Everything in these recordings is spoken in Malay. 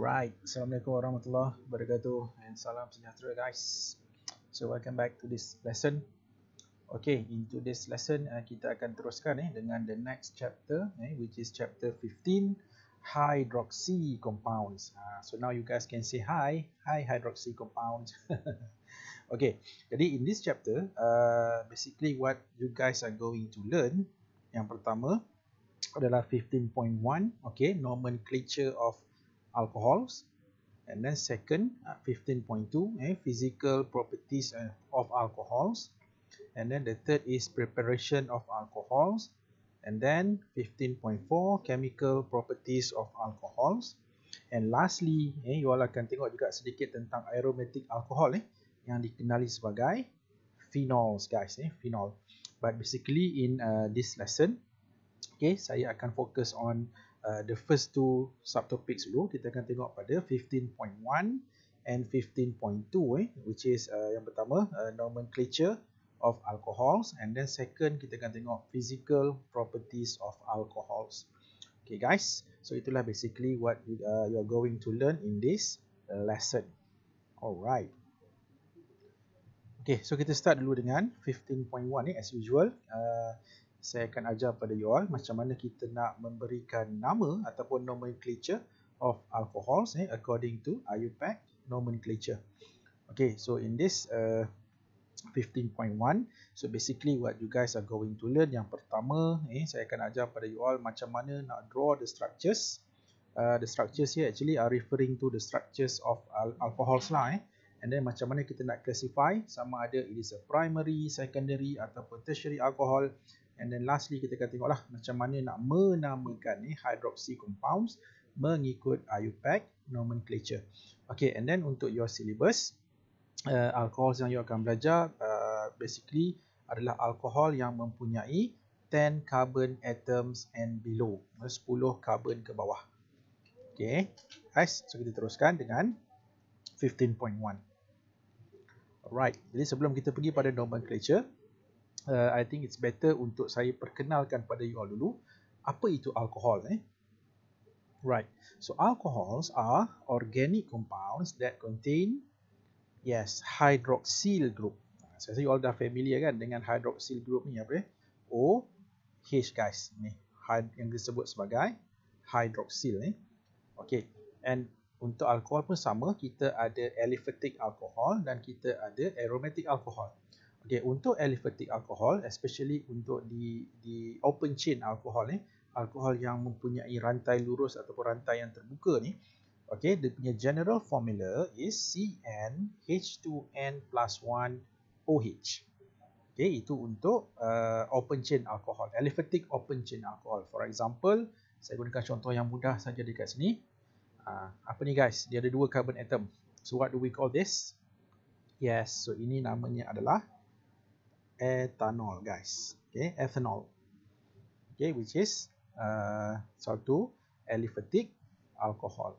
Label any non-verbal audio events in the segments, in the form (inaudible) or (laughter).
Alright, Assalamualaikum warahmatullahi wabarakatuh and salam sejahtera guys. So welcome back to this lesson. Okay, in today's lesson uh, kita akan teruskan eh dengan the next chapter eh which is chapter 15 hydroxy compounds. Uh, so now you guys can say hi, hi hydroxy compounds. (laughs) okay, jadi in this chapter uh, basically what you guys are going to learn yang pertama adalah 15.1 okay nomenclature of alcohols and then second 15.2 uh, eh, physical properties of alcohols and then the third is preparation of alcohols and then 15.4 chemical properties of alcohols and lastly eh, you all akan tengok juga sedikit tentang aromatic alcohol eh, yang dikenali sebagai phenols guys eh, phenol but basically in uh, this lesson okay, saya akan fokus on uh, the first two subtopics dulu kita akan tengok pada 15.1 and 15.2 eh, which is uh, yang pertama uh, nomenclature of alcohols and then second kita akan tengok physical properties of alcohols okay guys so itulah basically what you, uh, you are going to learn in this uh, lesson alright okay so kita start dulu dengan 15.1 ni eh, as usual uh, saya akan ajar pada you all macam mana kita nak memberikan nama ataupun nomenclature of alcohols eh, according to IUPAC nomenclature. Okay, so in this uh, 15.1, so basically what you guys are going to learn yang pertama, eh, saya akan ajar pada you all macam mana nak draw the structures. Uh, the structures here actually are referring to the structures of al alcohols lah eh. And then macam mana kita nak classify sama ada it is a primary, secondary ataupun tertiary alcohol. And then lastly kita akan tengoklah macam mana nak menamakan ni hydroxy compounds mengikut IUPAC nomenclature. Okay and then untuk your syllabus, uh, alcohol yang you akan belajar uh, basically adalah alkohol yang mempunyai 10 carbon atoms and below. 10 carbon ke bawah. Okay. Nice. So kita teruskan dengan 15.1. Alright. Jadi sebelum kita pergi pada nomenclature, uh, I think it's better untuk saya perkenalkan pada you all dulu apa itu alkohol eh. Right. So alcohols are organic compounds that contain yes, hydroxyl group. Ah, saya rasa you all dah familiar kan dengan hydroxyl group ni apa eh? H guys ni. Yang disebut sebagai hydroxyl ni. Eh? Okay. And untuk alkohol pun sama. Kita ada aliphatic alcohol dan kita ada aromatic alcohol okay, untuk aliphatic alcohol especially untuk di di open chain alcohol ni alcohol yang mempunyai rantai lurus atau rantai yang terbuka ni okay, dia punya general formula is CN H2N plus 1 OH Okay, itu untuk uh, open chain alcohol aliphatic open chain alcohol for example saya gunakan contoh yang mudah saja dekat sini uh, apa ni guys dia ada dua carbon atom so what do we call this yes so ini namanya adalah ethanol guys okay ethanol okay which is uh, satu aliphatic alcohol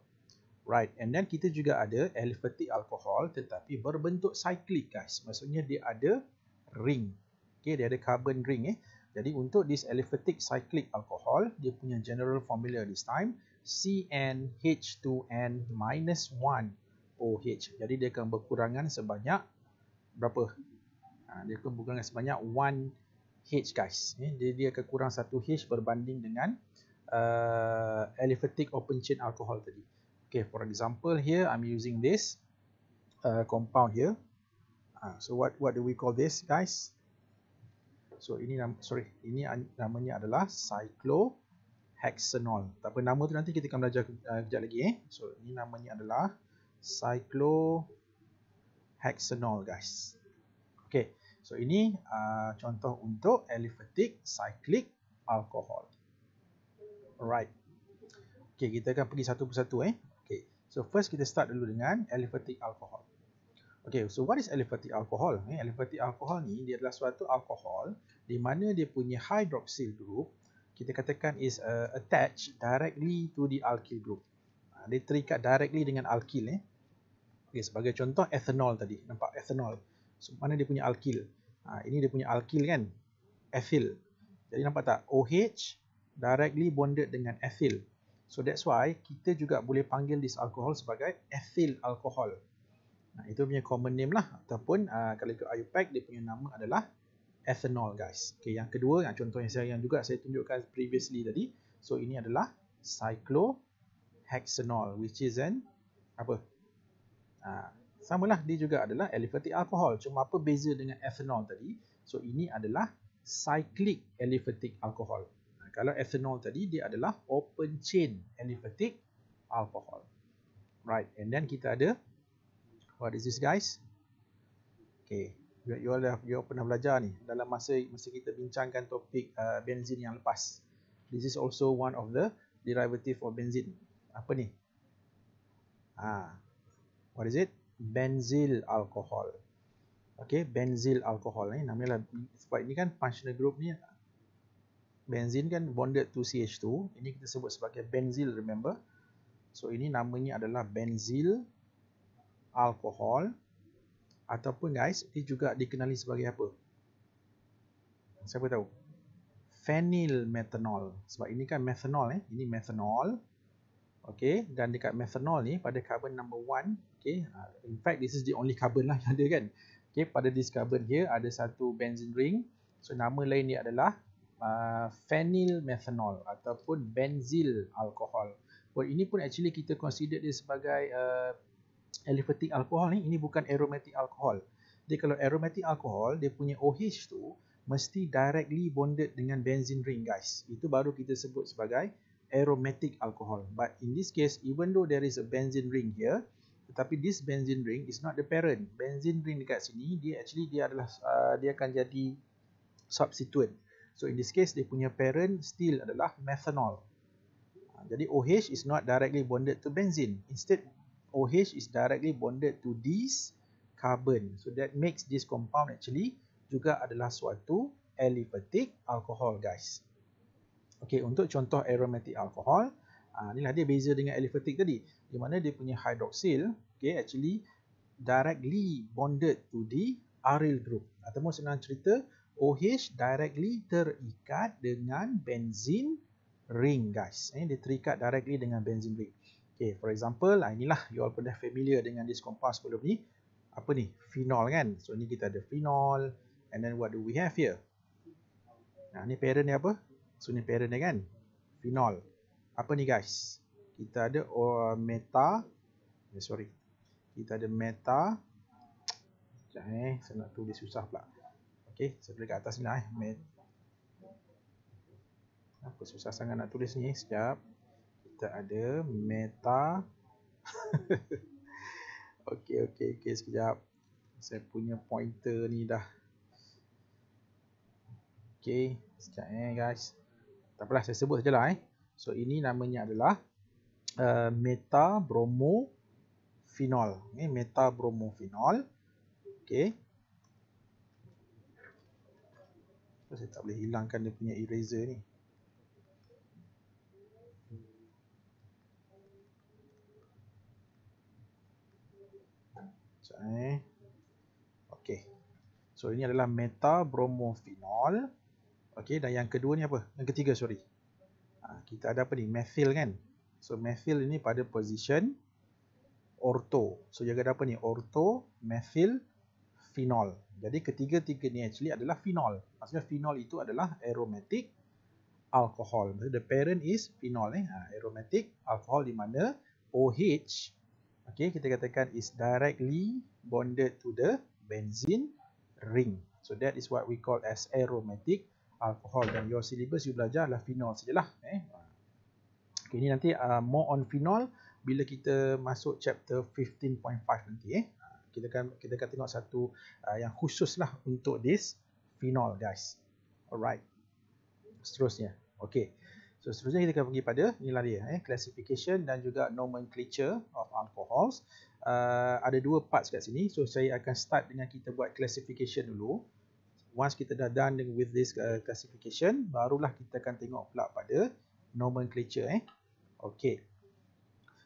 right and then kita juga ada aliphatic alcohol tetapi berbentuk cyclic guys maksudnya dia ada ring okay dia ada carbon ring eh jadi untuk this aliphatic cyclic alcohol dia punya general formula this time CnH2n minus 1 OH jadi dia akan berkurangan sebanyak berapa Ha, dia akan berkurang sebanyak 1H guys Jadi dia akan kurang 1H berbanding dengan uh, aliphatic open chain alcohol tadi Okay, for example here I'm using this uh, compound here uh, so what what do we call this guys so ini nama, sorry ini namanya adalah cyclohexanol tak apa nama tu nanti kita akan belajar uh, lagi eh so ini namanya adalah cyclohexanol guys Okay. So ini uh, contoh untuk aliphatic cyclic alcohol. Alright. Okay, kita akan pergi satu persatu eh. Okay. So first kita start dulu dengan aliphatic alcohol. Okay, so what is aliphatic alcohol? Eh, aliphatic alcohol ni dia adalah suatu alcohol di mana dia punya hydroxyl group kita katakan is uh, attached directly to the alkyl group. Ha, dia terikat directly dengan alkyl eh. Okay, sebagai contoh ethanol tadi. Nampak ethanol. So, mana dia punya alkil? Ha, ini dia punya alkil kan? Ethyl. Jadi nampak tak? OH directly bonded dengan ethyl. So that's why kita juga boleh panggil this alcohol sebagai ethyl alcohol. Nah, itu punya common name lah. Ataupun uh, kalau ikut IUPAC, dia punya nama adalah ethanol guys. Okay, yang kedua, yang ah, contoh yang saya yang juga saya tunjukkan previously tadi. So ini adalah cyclohexanol which is an apa? Uh, sama lah dia juga adalah aliphatic alcohol. Cuma apa beza dengan ethanol tadi? So ini adalah cyclic aliphatic alcohol. Nah, kalau ethanol tadi dia adalah open chain aliphatic alcohol. Right. And then kita ada what is this guys? Okay. You, you all have, you all pernah belajar ni dalam masa masa kita bincangkan topik uh, benzin yang lepas. This is also one of the derivative of benzin. Apa ni? Ah. What is it? benzyl alcohol. Okey, benzyl alcohol ni namanya lah, sebab ini kan functional group ni benzin kan bonded to CH2, ini kita sebut sebagai benzyl remember. So ini namanya adalah benzyl alcohol ataupun guys, ini juga dikenali sebagai apa? Siapa tahu? Phenyl methanol. Sebab ini kan methanol eh, ini methanol. Okey, dan dekat methanol ni pada carbon number 1 Okay. Uh, in fact, this is the only carbon lah (laughs) yang ada kan. Okay. Pada this carbon here, ada satu benzene ring. So, nama lain dia adalah uh, phenyl methanol ataupun benzyl alcohol. Well, ini pun actually kita consider dia sebagai uh, aliphatic alcohol ni. Ini bukan aromatic alcohol. Jadi, kalau aromatic alcohol, dia punya OH tu mesti directly bonded dengan benzene ring guys. Itu baru kita sebut sebagai aromatic alcohol. But in this case, even though there is a benzene ring here, tetapi this benzene ring is not the parent benzene ring dekat sini dia actually dia adalah uh, dia akan jadi substituent so in this case dia punya parent still adalah methanol uh, jadi OH is not directly bonded to benzene instead OH is directly bonded to this carbon so that makes this compound actually juga adalah suatu aliphatic alcohol guys Okay, untuk contoh aromatic alcohol, Ha, ah, inilah dia beza dengan aliphatic tadi. Di mana dia punya hydroxyl, okay, actually directly bonded to the aryl group. Ataupun senang cerita, OH directly terikat dengan benzene ring guys. Eh, dia terikat directly dengan benzene ring. Okay, for example, ah, inilah you all pernah familiar dengan this compound sebelum ni. Apa ni? Phenol kan? So, ni kita ada phenol. And then what do we have here? Nah, ni parent ni apa? So, ni parent ni kan? Phenol apa ni guys kita ada uh, meta yeah, sorry kita ada meta sekejap eh saya nak tulis susah pula Okay. saya tulis kat atas ni lah eh apa susah sangat nak tulis ni eh? sekejap kita ada meta (laughs) Okay okay. ok sekejap saya punya pointer ni dah Okay. sekejap eh guys takpelah saya sebut sajalah eh So ini namanya adalah uh, meta bromo phenol. Ini okay, meta bromo phenol. Okey. Saya tak boleh hilangkan dia punya eraser ni. Eh. Okay. So ini adalah meta bromo phenol. Okey, dan yang kedua ni apa? Yang ketiga, sorry. Ha, kita ada apa ni methyl kan so methyl ini pada position ortho so jaga ada apa ni ortho methyl phenol jadi ketiga-tiga ni actually adalah phenol maksudnya phenol itu adalah aromatic alcohol the parent is phenol eh ha, aromatic alcohol di mana OH okey kita katakan is directly bonded to the benzene ring so that is what we call as aromatic alcohol dan your syllabus you belajar lah phenol sajalah eh okey ni nanti uh, more on phenol bila kita masuk chapter 15.5 nanti eh kita akan kita akan tengok satu uh, yang khusus lah untuk this phenol guys alright seterusnya okey So seterusnya kita akan pergi pada inilah dia eh classification dan juga nomenclature of alcohols. Uh, ada dua parts kat sini. So saya akan start dengan kita buat classification dulu once kita dah done dengan with this uh, classification barulah kita akan tengok pula pada nomenclature eh okey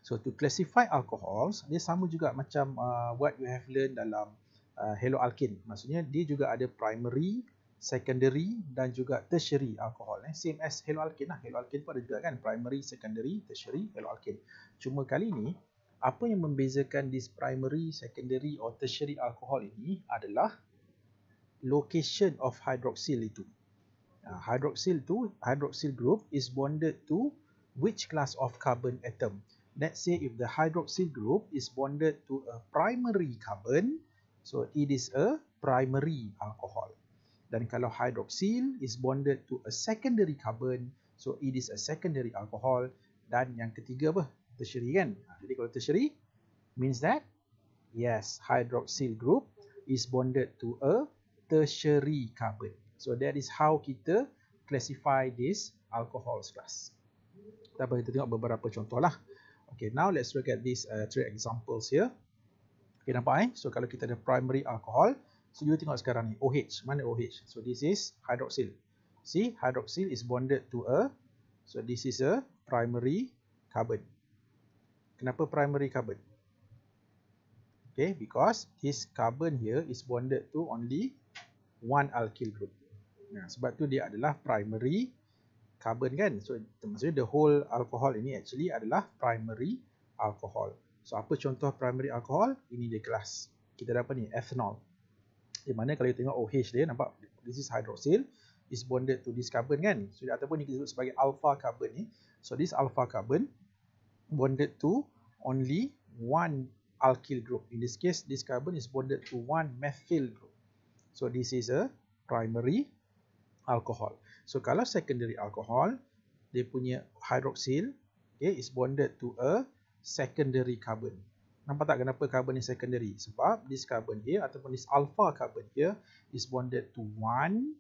so to classify alcohols dia sama juga macam uh, what you have learned dalam uh, haloalkane maksudnya dia juga ada primary secondary dan juga tertiary alcohol eh same as haloalkane lah haloalkane pun ada juga kan primary secondary tertiary haloalkane cuma kali ni apa yang membezakan this primary secondary or tertiary alcohol ini adalah location of hydroxyl itu. Uh, hydroxyl tu, hydroxyl group is bonded to which class of carbon atom? Let's say if the hydroxyl group is bonded to a primary carbon, so it is a primary alcohol. Dan kalau hydroxyl is bonded to a secondary carbon, so it is a secondary alcohol. Dan yang ketiga apa? Tertiary kan? Ha, jadi kalau tertiary, means that yes, hydroxyl group is bonded to a tertiary carbon. So that is how kita classify this alcohol class. Kita boleh kita tengok beberapa contoh lah. Okay, now let's look at these uh, three examples here. Okay, nampak eh? So kalau kita ada primary alcohol, so you tengok sekarang ni OH. Mana OH? So this is hydroxyl. See, hydroxyl is bonded to a, so this is a primary carbon. Kenapa primary carbon? Okay, because this carbon here is bonded to only one alkyl group. Nah, sebab tu dia adalah primary carbon kan. So maksudnya the whole alcohol ini actually adalah primary alcohol. So apa contoh primary alcohol? Ini dia kelas. Kita dapat ni? Ethanol. Di mana kalau kita tengok OH dia nampak this is hydroxyl is bonded to this carbon kan. So ataupun kita sebut sebagai alpha carbon ni. So this alpha carbon bonded to only one alkyl group. In this case, this carbon is bonded to one methyl group. So this is a primary alcohol. So kalau secondary alcohol, dia punya hydroxyl okay, is bonded to a secondary carbon. Nampak tak kenapa carbon ni secondary? Sebab this carbon here ataupun this alpha carbon here is bonded to one,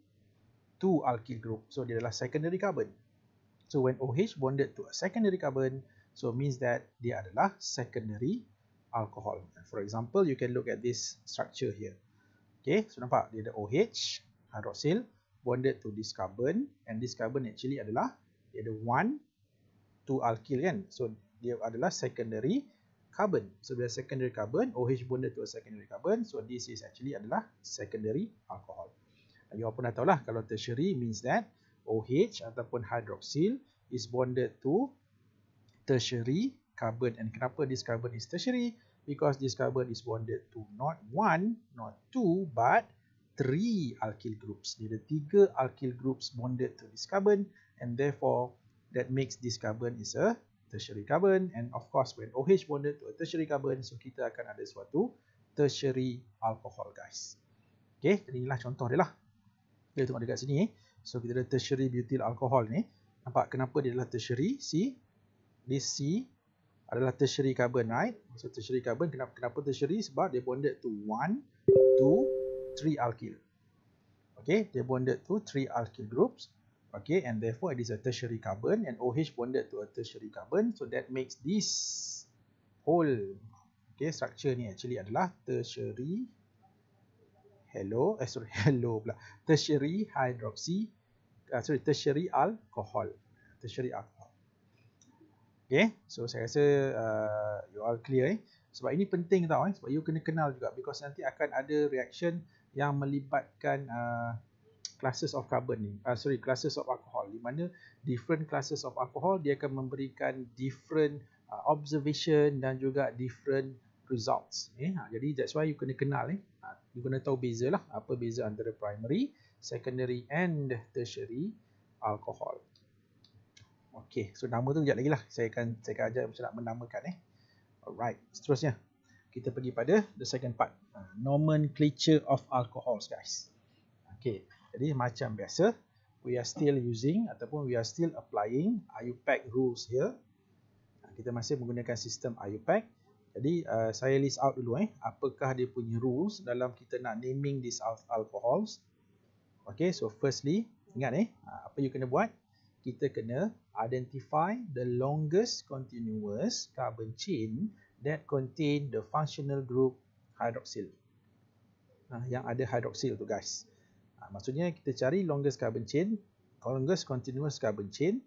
two alkyl group. So dia adalah secondary carbon. So when OH bonded to a secondary carbon, so means that dia adalah secondary alcohol. For example, you can look at this structure here. Okay, so nampak dia ada OH, hydroxyl, bonded to this carbon. And this carbon actually adalah, dia ada one, 2 alkyl kan. So, dia adalah secondary carbon. So, bila secondary carbon, OH bonded to a secondary carbon. So, this is actually adalah secondary alcohol. And you all pun dah tahu lah, kalau tertiary means that OH ataupun hydroxyl is bonded to tertiary carbon. And kenapa this carbon is tertiary? because this carbon is bonded to not one, not two, but three alkyl groups. Dia ada tiga alkyl groups bonded to this carbon and therefore that makes this carbon is a tertiary carbon and of course when OH bonded to a tertiary carbon, so kita akan ada suatu tertiary alcohol guys. Okay, Jadi inilah contoh dia lah. Kita tengok dekat sini. Eh. So kita ada tertiary butyl alcohol ni. Nampak kenapa dia adalah tertiary? See? This C adalah tertiary carbon right so tertiary carbon kenapa kenapa tertiary sebab dia bonded to 1 2 3 alkyl okay dia bonded to 3 alkyl groups okay and therefore it is a tertiary carbon and OH bonded to a tertiary carbon so that makes this whole okay structure ni actually adalah tertiary hello eh, sorry (laughs) hello pula tertiary hydroxy uh, sorry tertiary alcohol tertiary alcohol Okay, so saya rasa uh, you all clear eh. Sebab ini penting tau eh. Sebab you kena kenal juga. Because nanti akan ada reaction yang melibatkan uh, classes of carbon ni. Uh, sorry, classes of alcohol. Di mana different classes of alcohol dia akan memberikan different uh, observation dan juga different results. Eh. Ha, jadi that's why you kena kenal eh. Ha, you kena tahu bezalah Apa beza antara primary, secondary and tertiary alcohol. Okey, so nama tu sekejap lagi lah. Saya akan saya akan ajar macam nak menamakan eh. Alright, seterusnya. Kita pergi pada the second part. Ah, nomenclature of alcohols, guys. Okey, jadi macam biasa. We are still using ataupun we are still applying IUPAC rules here. Ah, kita masih menggunakan sistem IUPAC. Jadi, uh, saya list out dulu eh. Apakah dia punya rules dalam kita nak naming these alcohols. Okey, so firstly, ingat eh. Apa you kena buat? kita kena identify the longest continuous carbon chain that contain the functional group hydroxyl. Ha, yang ada hydroxyl tu guys. Ha, maksudnya kita cari longest carbon chain, longest continuous carbon chain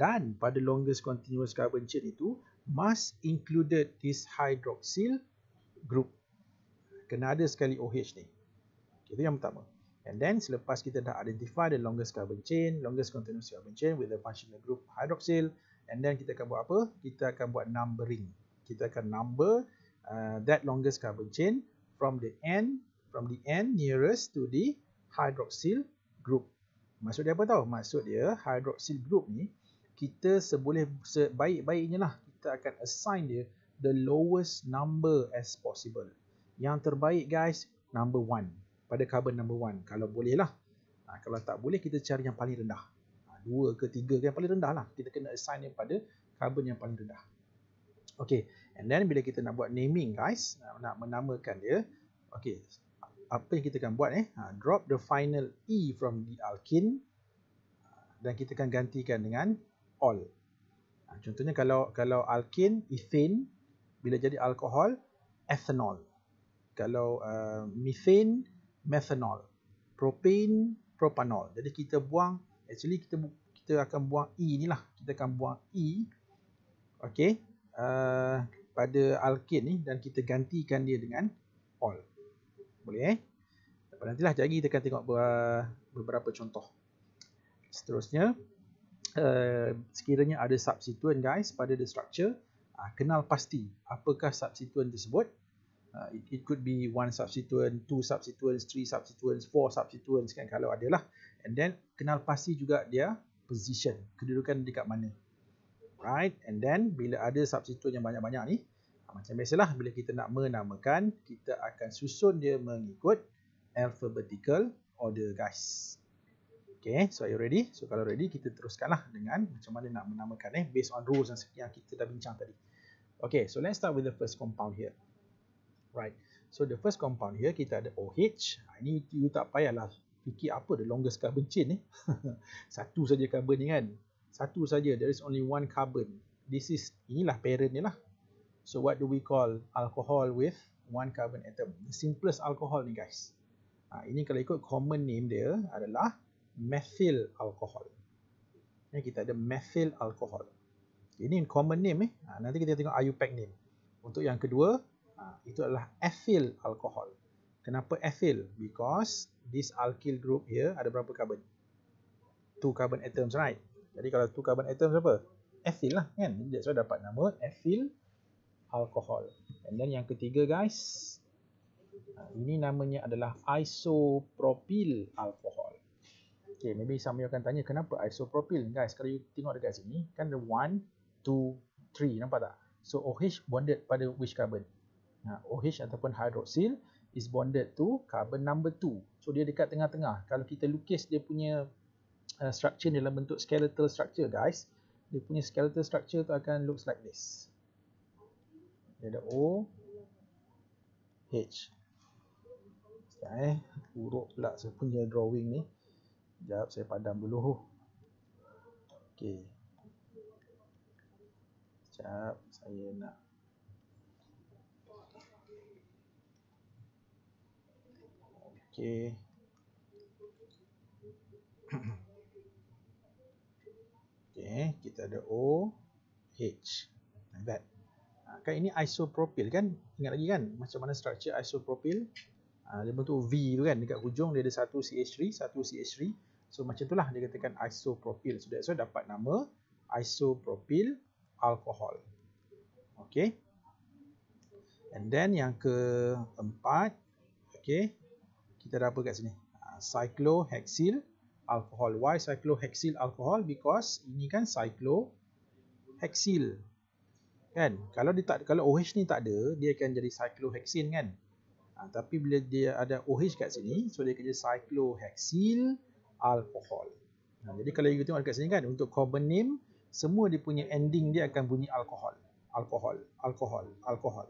dan pada longest continuous carbon chain itu must included this hydroxyl group. Kena ada sekali OH ni. Itu yang pertama. And then selepas kita dah identify the longest carbon chain, longest continuous carbon chain with the functional group hydroxyl, and then kita akan buat apa? Kita akan buat numbering. Kita akan number uh, that longest carbon chain from the end from the end nearest to the hydroxyl group. Maksud dia apa tau? Maksud dia hydroxyl group ni kita seboleh sebaik-baiknya lah kita akan assign dia the lowest number as possible. Yang terbaik guys, number one pada carbon number one kalau boleh lah ha, kalau tak boleh kita cari yang paling rendah ha, dua ke tiga ke yang paling rendah lah kita kena assign yang pada carbon yang paling rendah Okay, and then bila kita nak buat naming guys nak menamakan dia Okay, apa yang kita akan buat eh ha, drop the final E from the alkene ha, dan kita akan gantikan dengan all ha, contohnya kalau kalau alkene ethane bila jadi alkohol ethanol kalau uh, methane methanol propane propanol jadi kita buang actually kita kita akan buang E ni lah kita akan buang E ok uh, pada alkit ni dan kita gantikan dia dengan ol boleh eh nantilah jadi kita akan tengok beberapa contoh seterusnya uh, sekiranya ada substituent guys pada the structure uh, kenal pasti apakah substituent tersebut Uh, it, it could be one substituent, two substituents, three substituents, four substituents kan kalau ada lah. And then kenal pasti juga dia position, kedudukan dekat mana. Right? And then bila ada substituent yang banyak-banyak ni, ah, macam biasalah bila kita nak menamakan, kita akan susun dia mengikut alphabetical order guys. Okay, so are you ready? So kalau ready, kita teruskanlah dengan macam mana nak menamakan eh, based on rules yang kita dah bincang tadi. Okay, so let's start with the first compound here right so the first compound here kita ada OH ini you tak payahlah fikir apa the longest carbon chain ni eh? (laughs) satu saja carbon ni kan satu saja there is only one carbon this is inilah parent ni lah so what do we call alcohol with one carbon atom the simplest alcohol ni guys ha, ini kalau ikut common name dia adalah methyl alcohol ni kita ada methyl alcohol ini common name eh ha, nanti kita tengok IUPAC name untuk yang kedua Ha, itu adalah ethyl alcohol. Kenapa ethyl? Because this alkyl group here ada berapa carbon? Two carbon atoms, right? Jadi kalau two carbon atoms apa? Ethyl lah, kan? That's why dapat nama ethyl alcohol. And then yang ketiga guys, ha, ini namanya adalah isopropyl alcohol. Okay, maybe some akan tanya kenapa isopropyl? Guys, kalau you tengok dekat sini, kan the one, two, three, nampak tak? So OH bonded pada which carbon? OH ataupun hydroxyl is bonded to carbon number 2. So dia dekat tengah-tengah. Kalau kita lukis dia punya uh, structure dalam bentuk skeletal structure guys. Dia punya skeletal structure tu akan looks like this. Dia ada O, H. Sekejap eh. Buruk pula saya punya drawing ni. Sekejap saya padam dulu. Okay. Sekejap saya nak Okay. (coughs) okay, kita ada O H. Like that. Ha, kan ini isopropil kan? Ingat lagi kan macam mana struktur isopropil? Ha, ah, dia bentuk V tu kan dekat hujung dia ada satu CH3, satu CH3. So macam tu lah dia katakan isopropil. So that's why dapat nama isopropil alcohol. Okay. And then yang keempat, okay kita ada apa kat sini? Ah, cyclohexyl alcohol. Why cyclohexyl alcohol? Because ini kan cyclohexyl. Kan? Kalau dia tak kalau OH ni tak ada, dia akan jadi cyclohexin kan? Ha, tapi bila dia ada OH kat sini, so dia akan jadi cyclohexyl alcohol. Ha, jadi kalau you tengok dekat sini kan, untuk carbon name, semua dia punya ending dia akan bunyi alcohol. Alcohol, alcohol, alcohol.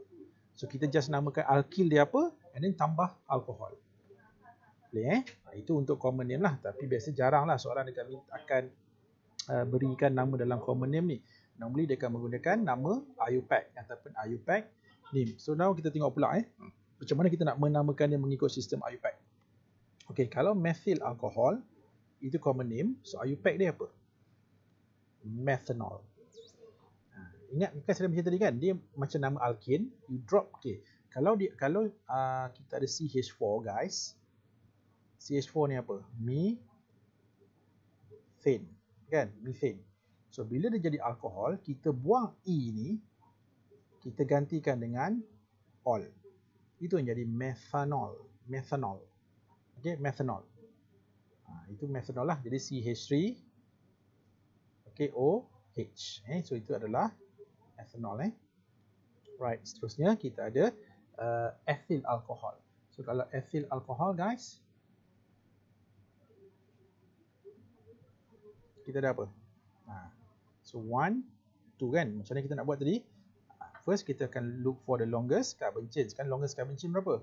So kita just namakan alkil dia apa? And then tambah alcohol. Boleh eh? Ha, itu untuk common name lah. Tapi biasa jarang lah seorang dia akan, akan uh, berikan nama dalam common name ni. Normally dia akan menggunakan nama IUPAC ataupun IUPAC name. So now kita tengok pula eh. Hmm. Macam mana kita nak menamakan dia mengikut sistem IUPAC. Okay, kalau methyl alcohol itu common name. So IUPAC dia apa? Methanol. Ha, ingat kan saya macam tadi kan? Dia macam nama alkin. You drop. Okay. Kalau dia, kalau uh, kita ada CH4 guys. CH4 ni apa? Methane. Kan? Methane. So, bila dia jadi alkohol, kita buang E ni, kita gantikan dengan ol. Itu yang jadi methanol. Methanol. Okay, methanol. Ha, itu methanol lah. Jadi CH3, okay, OH. Eh, so, itu adalah methanol. Eh. Right, seterusnya kita ada uh, ethyl alcohol. So, kalau ethyl alcohol guys, kita ada apa? Ha. So, one, two kan? Macam mana kita nak buat tadi? Ha, first, kita akan look for the longest carbon chain. Kan longest carbon chain berapa?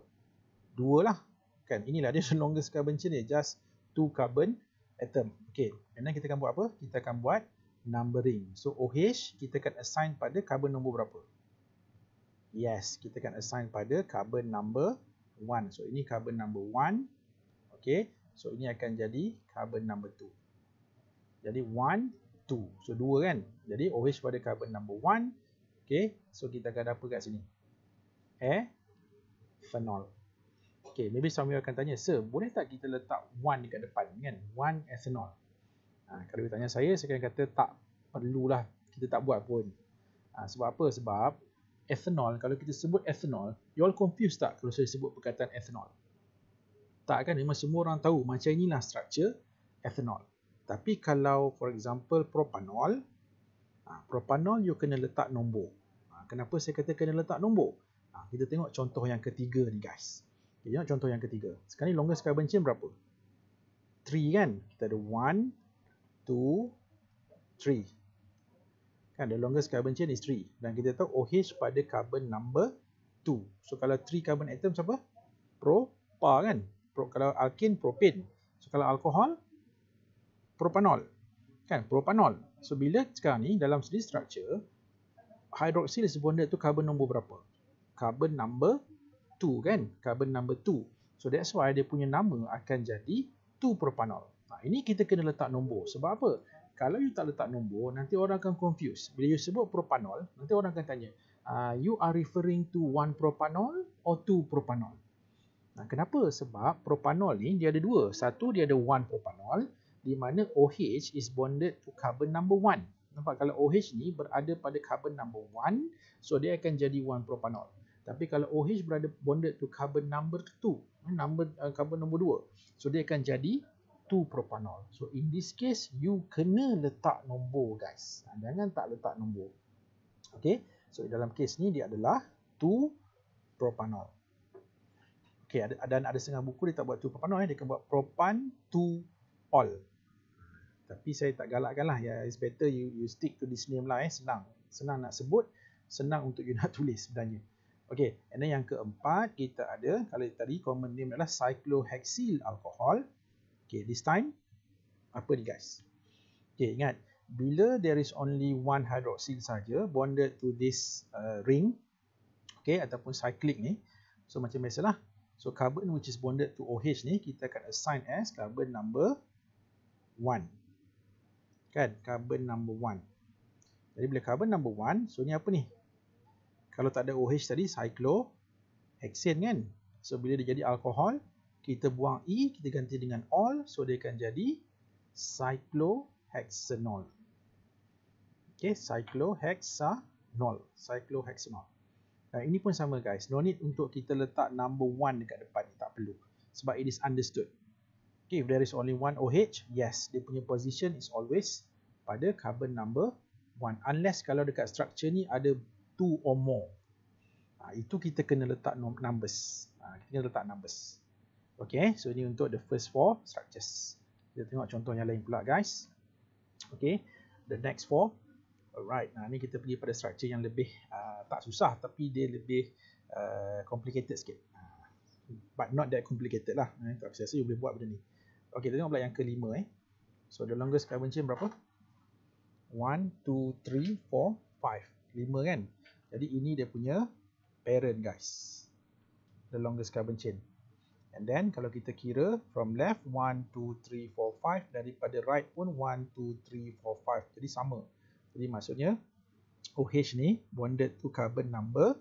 Dua lah. Kan? Inilah dia (laughs) longest carbon chain ni. Just two carbon atom. Okay. And then kita akan buat apa? Kita akan buat numbering. So, OH kita akan assign pada carbon nombor berapa? Yes. Kita akan assign pada carbon number one. So, ini carbon number one. Okay. So, ini akan jadi carbon number two. Jadi 1, 2. So 2 kan. Jadi OH pada carbon number 1. Okay. So kita akan apa kat sini. Eh. Phenol. Okay. Maybe some of akan tanya. Sir, boleh tak kita letak 1 dekat depan kan? 1 ethanol. Ha, kalau you tanya saya, saya akan kata tak perlulah. Kita tak buat pun. Ha, sebab apa? Sebab ethanol, kalau kita sebut ethanol, you all confused tak kalau saya sebut perkataan ethanol? Tak kan? Memang semua orang tahu macam inilah structure ethanol. Tapi kalau for example propanol, ha, propanol you kena letak nombor. Ha, kenapa saya kata kena letak nombor? Ha, kita tengok contoh yang ketiga ni guys. Kita tengok contoh yang ketiga. Sekarang ni longest carbon chain berapa? 3 kan? Kita ada 1, 2, 3. Kan the longest carbon chain is 3. Dan kita tahu OH pada carbon number 2. So kalau 3 carbon atom siapa? Propa kan? Pro, kalau alkin, propane. So kalau alkohol, propanol. Kan? Propanol. So, bila sekarang ni dalam sendiri structure, hydroxyl is bonded to carbon nombor berapa? Carbon number 2 kan? Carbon number 2. So, that's why dia punya nama akan jadi 2 propanol. Nah, ini kita kena letak nombor. Sebab apa? Kalau you tak letak nombor, nanti orang akan confuse. Bila you sebut propanol, nanti orang akan tanya, uh, you are referring to one propanol or two propanol? Nah, kenapa? Sebab propanol ni dia ada dua. Satu dia ada one propanol, di mana OH is bonded to carbon number 1. Nampak kalau OH ni berada pada carbon number 1, so dia akan jadi 1 propanol. Tapi kalau OH berada bonded to carbon number 2, eh, number uh, carbon number 2, so dia akan jadi 2 propanol. So in this case you kena letak nombor guys. Ah, jangan tak letak nombor. Okay. So dalam kes ni dia adalah 2 propanol. Okay, ada, dan ada setengah buku dia tak buat 2 propanol eh. Dia akan buat propan 2 all tapi saya tak galakkan lah. Yeah, it's better you you stick to this name lah eh. Senang. Senang nak sebut. Senang untuk you (laughs) nak tulis sebenarnya. Okay. And then yang keempat kita ada. Kalau tadi common name adalah cyclohexyl alcohol. Okay. This time. Apa ni guys? Okay. Ingat. Bila there is only one hydroxyl saja bonded to this uh, ring. Okay. Ataupun cyclic ni. So macam biasalah. So carbon which is bonded to OH ni kita akan assign as carbon number 1 kan carbon number one. jadi bila carbon number one, so ni apa ni kalau tak ada OH tadi cyclohexane kan so bila dia jadi alkohol kita buang E kita ganti dengan all so dia akan jadi cyclohexanol Okay, cyclohexanol cyclohexanol dan ini pun sama guys no need untuk kita letak number one dekat depan tak perlu sebab it is understood Okay, if there is only one OH, yes, dia punya position is always pada carbon number one. Unless kalau dekat structure ni ada two or more. Ha, itu kita kena letak numbers. Ha, kita kena letak numbers. Okay, so ini untuk the first four structures. Kita tengok contohnya lain pula guys. Okay, the next four. Alright, nah, ni kita pergi pada structure yang lebih uh, tak susah tapi dia lebih uh, complicated sikit. But not that complicated lah. Eh. Tak saya rasa boleh buat benda ni. Okay, kita tengok pula yang kelima eh. So, the longest carbon chain berapa? 1, 2, 3, 4, 5. lima kan? Jadi, ini dia punya parent guys. The longest carbon chain. And then, kalau kita kira from left, 1, 2, 3, 4, 5. Daripada right pun 1, 2, 3, 4, 5. Jadi, sama. Jadi, maksudnya OH ni bonded to carbon number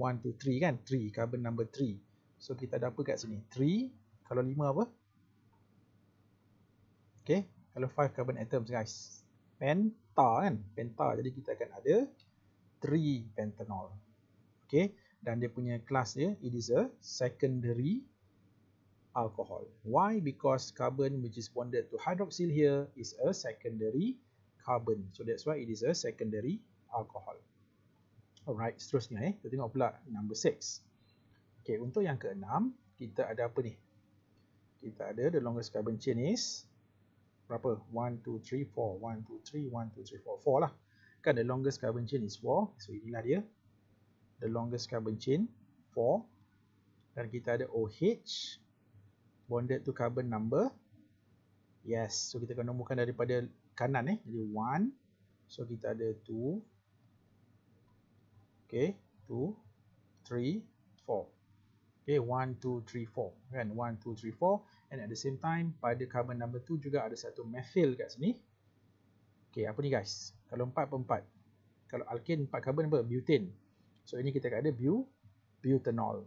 1, 2, 3 kan? 3, carbon number 3. So, kita ada apa kat sini? 3, kalau 5 apa? 5. Okay, kalau 5 carbon atoms guys. Penta kan? Penta. Jadi kita akan ada 3 pentanol. Okay, dan dia punya kelas dia, it is a secondary alcohol. Why? Because carbon which is bonded to hydroxyl here is a secondary carbon. So that's why it is a secondary alcohol. Alright, seterusnya eh. Kita tengok pula number 6. Okay, untuk yang keenam, kita ada apa ni? Kita ada the longest carbon chain is berapa? 1, 2, 3, 4. 1, 2, 3, 1, 2, 3, 4. 4 lah. Kan the longest carbon chain is 4. So inilah dia. The longest carbon chain 4. Dan kita ada OH. Bonded to carbon number. Yes. So kita akan nombokan daripada kanan eh. Jadi 1. So kita ada 2. Okay. 2, 3, 4. Okay, 1, 2, 3, 4. Kan, 1, 2, 3, 4. And at the same time, pada carbon number 2 juga ada satu methyl kat sini. Okay, apa ni guys? Kalau 4 apa 4? Kalau alkene 4 carbon apa? Butane. So ini kita ada bu butanol.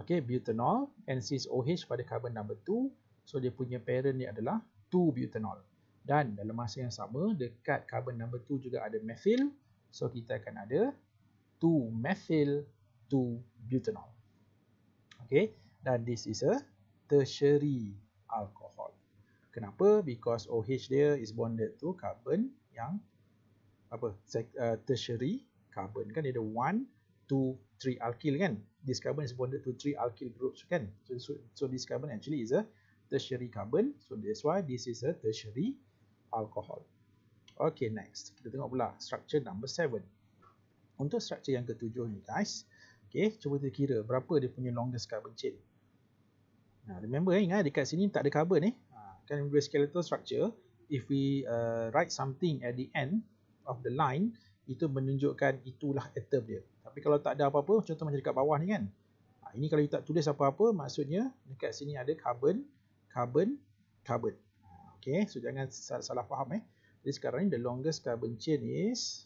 Okay, butanol. OH pada carbon number 2. So dia punya parent ni adalah 2 butanol. Dan dalam masa yang sama, dekat carbon number 2 juga ada methyl. So kita akan ada 2 methyl 2 butanol. Okay, dan this is a tertiary alcohol. Kenapa? Because OH dia is bonded to carbon yang apa? Uh, tertiary carbon kan dia ada 1 2 3 alkyl kan. This carbon is bonded to 3 alkyl groups kan. So, so so this carbon actually is a tertiary carbon. So that's why this is a tertiary alcohol. Okay, next. Kita tengok pula structure number 7. Untuk structure yang ketujuh ni guys. Okay, cuba kita kira berapa dia punya longest carbon chain nah, ha, Remember eh, ingat dekat sini tak ada carbon ha, eh. Kan remember skeletal structure. If we uh, write something at the end of the line, itu menunjukkan itulah atom dia. Tapi kalau tak ada apa-apa, contoh macam dekat bawah ni kan. Ha, ini kalau you tak tulis apa-apa, maksudnya dekat sini ada carbon, carbon, carbon. Okay, so jangan salah, salah faham eh. Jadi sekarang ni the longest carbon chain is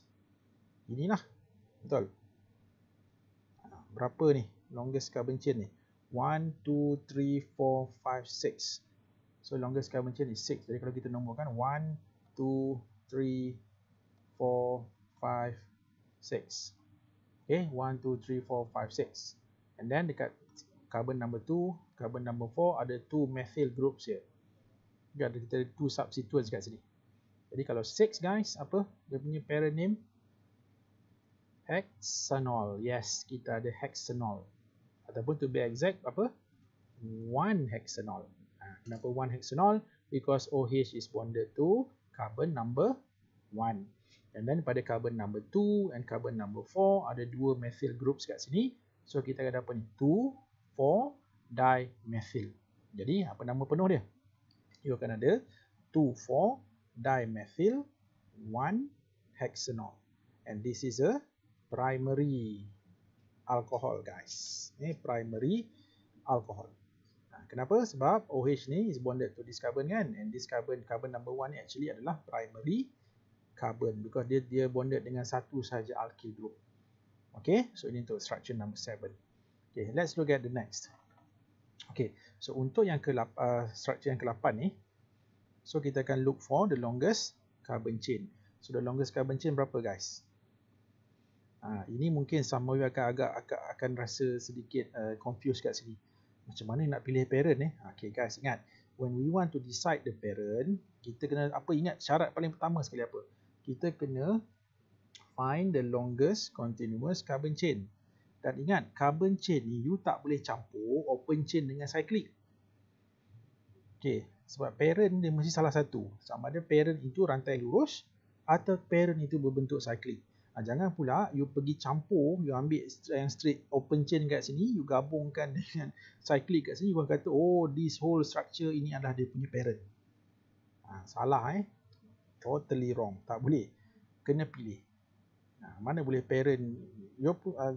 inilah. Betul. Berapa ni longest carbon chain ni? 1, 2, 3, 4, 5, 6. So longest carbon chain is 6. Jadi kalau kita nombokan 1, 2, 3, 4, 5, 6. Okay, 1, 2, 3, 4, 5, 6. And then dekat carbon number 2, carbon number 4 ada 2 methyl groups here. Jadi ada kita 2 substituents kat sini. Jadi kalau 6 guys, apa? Dia punya parent name? Hexanol. Yes, kita ada hexanol ataupun to be exact apa 1 hexanol ha, kenapa 1 hexanol because OH is bonded to carbon number 1 and then pada carbon number 2 and carbon number 4 ada dua methyl groups kat sini so kita akan dapat ni 2 4 dimethyl jadi apa nama penuh dia you akan ada 2 4 dimethyl 1 hexanol and this is a primary alkohol guys. Ini primary alkohol. Ha, kenapa? Sebab OH ni is bonded to this carbon kan? And this carbon, carbon number one ni actually adalah primary carbon because dia dia bonded dengan satu saja alkyl group. Okay, so ini untuk structure number seven. Okay, let's look at the next. Okay, so untuk yang ke uh, structure yang ke-8 ni, so kita akan look for the longest carbon chain. So the longest carbon chain berapa guys? Ha, ini mungkin some of akan agak akan, akan rasa sedikit uh, confused kat sini. Macam mana nak pilih parent eh? Ha, okay guys, ingat. When we want to decide the parent, kita kena apa ingat syarat paling pertama sekali apa? Kita kena find the longest continuous carbon chain. Dan ingat, carbon chain ni you tak boleh campur open chain dengan cyclic. Okay, sebab parent dia mesti salah satu. Sama ada parent itu rantai lurus atau parent itu berbentuk cyclic. Ha, jangan pula you pergi campur, you ambil yang straight open chain kat sini, you gabungkan (laughs) dengan cyclic kat sini, you akan kata, oh this whole structure ini adalah dia punya parent. Ha, salah eh. Totally wrong. Tak boleh. Kena pilih. Ha, mana boleh parent, you uh,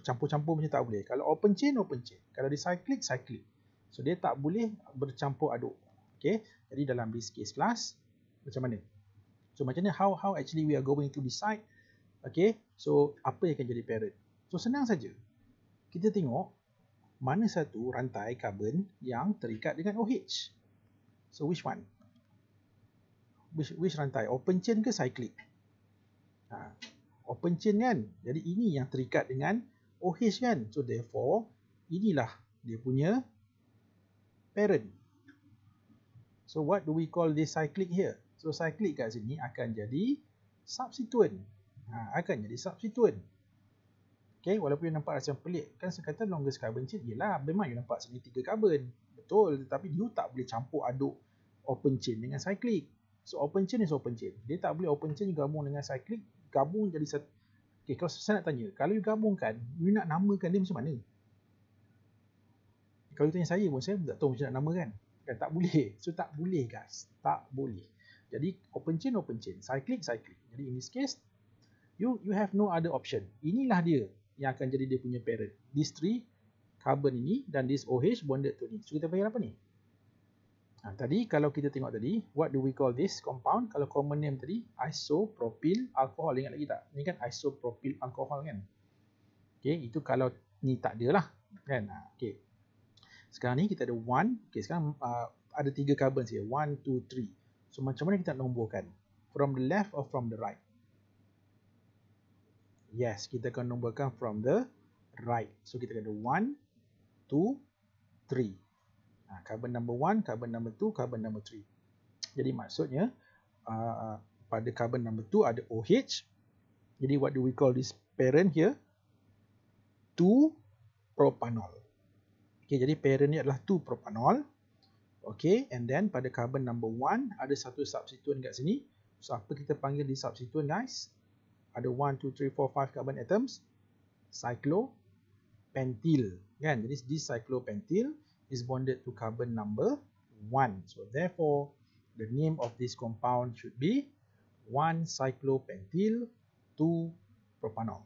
campur-campur macam tak boleh. Kalau open chain, open chain. Kalau dia cyclic, cyclic. So dia tak boleh bercampur aduk. Okay. Jadi dalam this case class, macam mana? So macam mana how how actually we are going to decide Okay, so apa yang akan jadi parent? So senang saja. Kita tengok mana satu rantai karbon yang terikat dengan OH. So which one? Which, which rantai? Open chain ke cyclic? Ha, open chain kan? Jadi ini yang terikat dengan OH kan? So therefore, inilah dia punya parent. So what do we call this cyclic here? So cyclic kat sini akan jadi substituent ha, akan jadi substituent. Okay, walaupun you nampak rasa pelik, kan saya kata longest carbon chain, yelah memang you nampak sini tiga carbon. Betul, tetapi you tak boleh campur aduk open chain dengan cyclic. So open chain is open chain. Dia tak boleh open chain gabung dengan cyclic, gabung jadi satu. Okay, kalau saya nak tanya, kalau you gabungkan, you nak namakan dia macam mana? Kalau you tanya saya pun, saya tak tahu macam nak namakan. Kan, tak boleh. So tak boleh guys, tak boleh. Jadi open chain, open chain. Cyclic, cyclic. Jadi in this case, you you have no other option. Inilah dia yang akan jadi dia punya parent. This three carbon ini dan this OH bonded to ni. So kita panggil apa ni? Ha, tadi kalau kita tengok tadi, what do we call this compound? Kalau common name tadi, isopropyl alcohol. Ingat lagi tak? Ini kan isopropyl alcohol kan? Okay, itu kalau ni tak dia lah. Kan? Ha, okay. Sekarang ni kita ada one. Okay, sekarang uh, ada tiga carbon saja. One, two, three. So macam mana kita nombokan? From the left or from the right? Yes, kita akan nombakan from the right. So kita ada 1, 2, 3. Ah, carbon number 1, carbon number 2, carbon number 3. Jadi maksudnya uh, pada carbon number 2 ada OH. Jadi what do we call this parent here? 2 propanol. Okay, jadi parent ni adalah 2 propanol. Okay, and then pada carbon number 1 ada satu substituen kat sini. So apa kita panggil di substituen? guys? ada 1, 2, 3, 4, 5 carbon atoms cyclopentyl kan jadi this cyclopentyl is bonded to carbon number 1 so therefore the name of this compound should be 1 cyclopentyl 2 propanol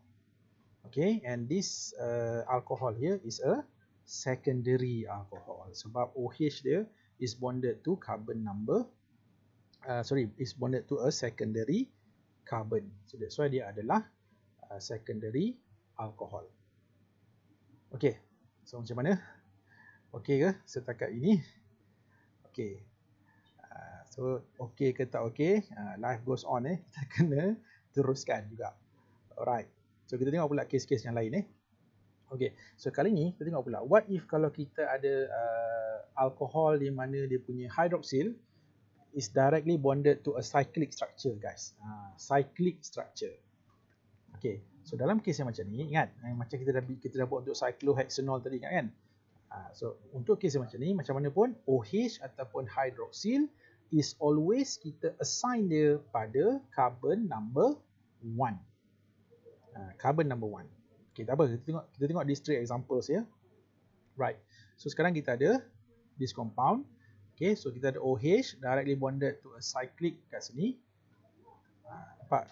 okay and this uh, alcohol here is a secondary alcohol sebab OH dia is bonded to carbon number uh, sorry is bonded to a secondary carbon. So that's why dia adalah uh, secondary alcohol. Okay, so macam mana? Okay ke setakat ini? Okay. Uh, so, okay ke tak okay, uh, life goes on eh, kita kena teruskan juga. Alright, so kita tengok pula kes-kes yang lain eh. Okay, so kali ni kita tengok pula, what if kalau kita ada uh, alkohol di mana dia punya hydroxyl, is directly bonded to a cyclic structure guys. Ha, cyclic structure. Okay. So dalam kes yang macam ni ingat eh, macam kita dah kita dah buat untuk cyclohexanol tadi ingat kan? Ha, so untuk kes yang macam ni macam mana pun OH ataupun hydroxyl is always kita assign dia pada carbon number one. Ah carbon number one. Okay, tak apa kita tengok kita tengok these three examples ya. Right. So sekarang kita ada this compound Okay, so kita ada OH directly bonded to a cyclic kat sini. Ha, nampak?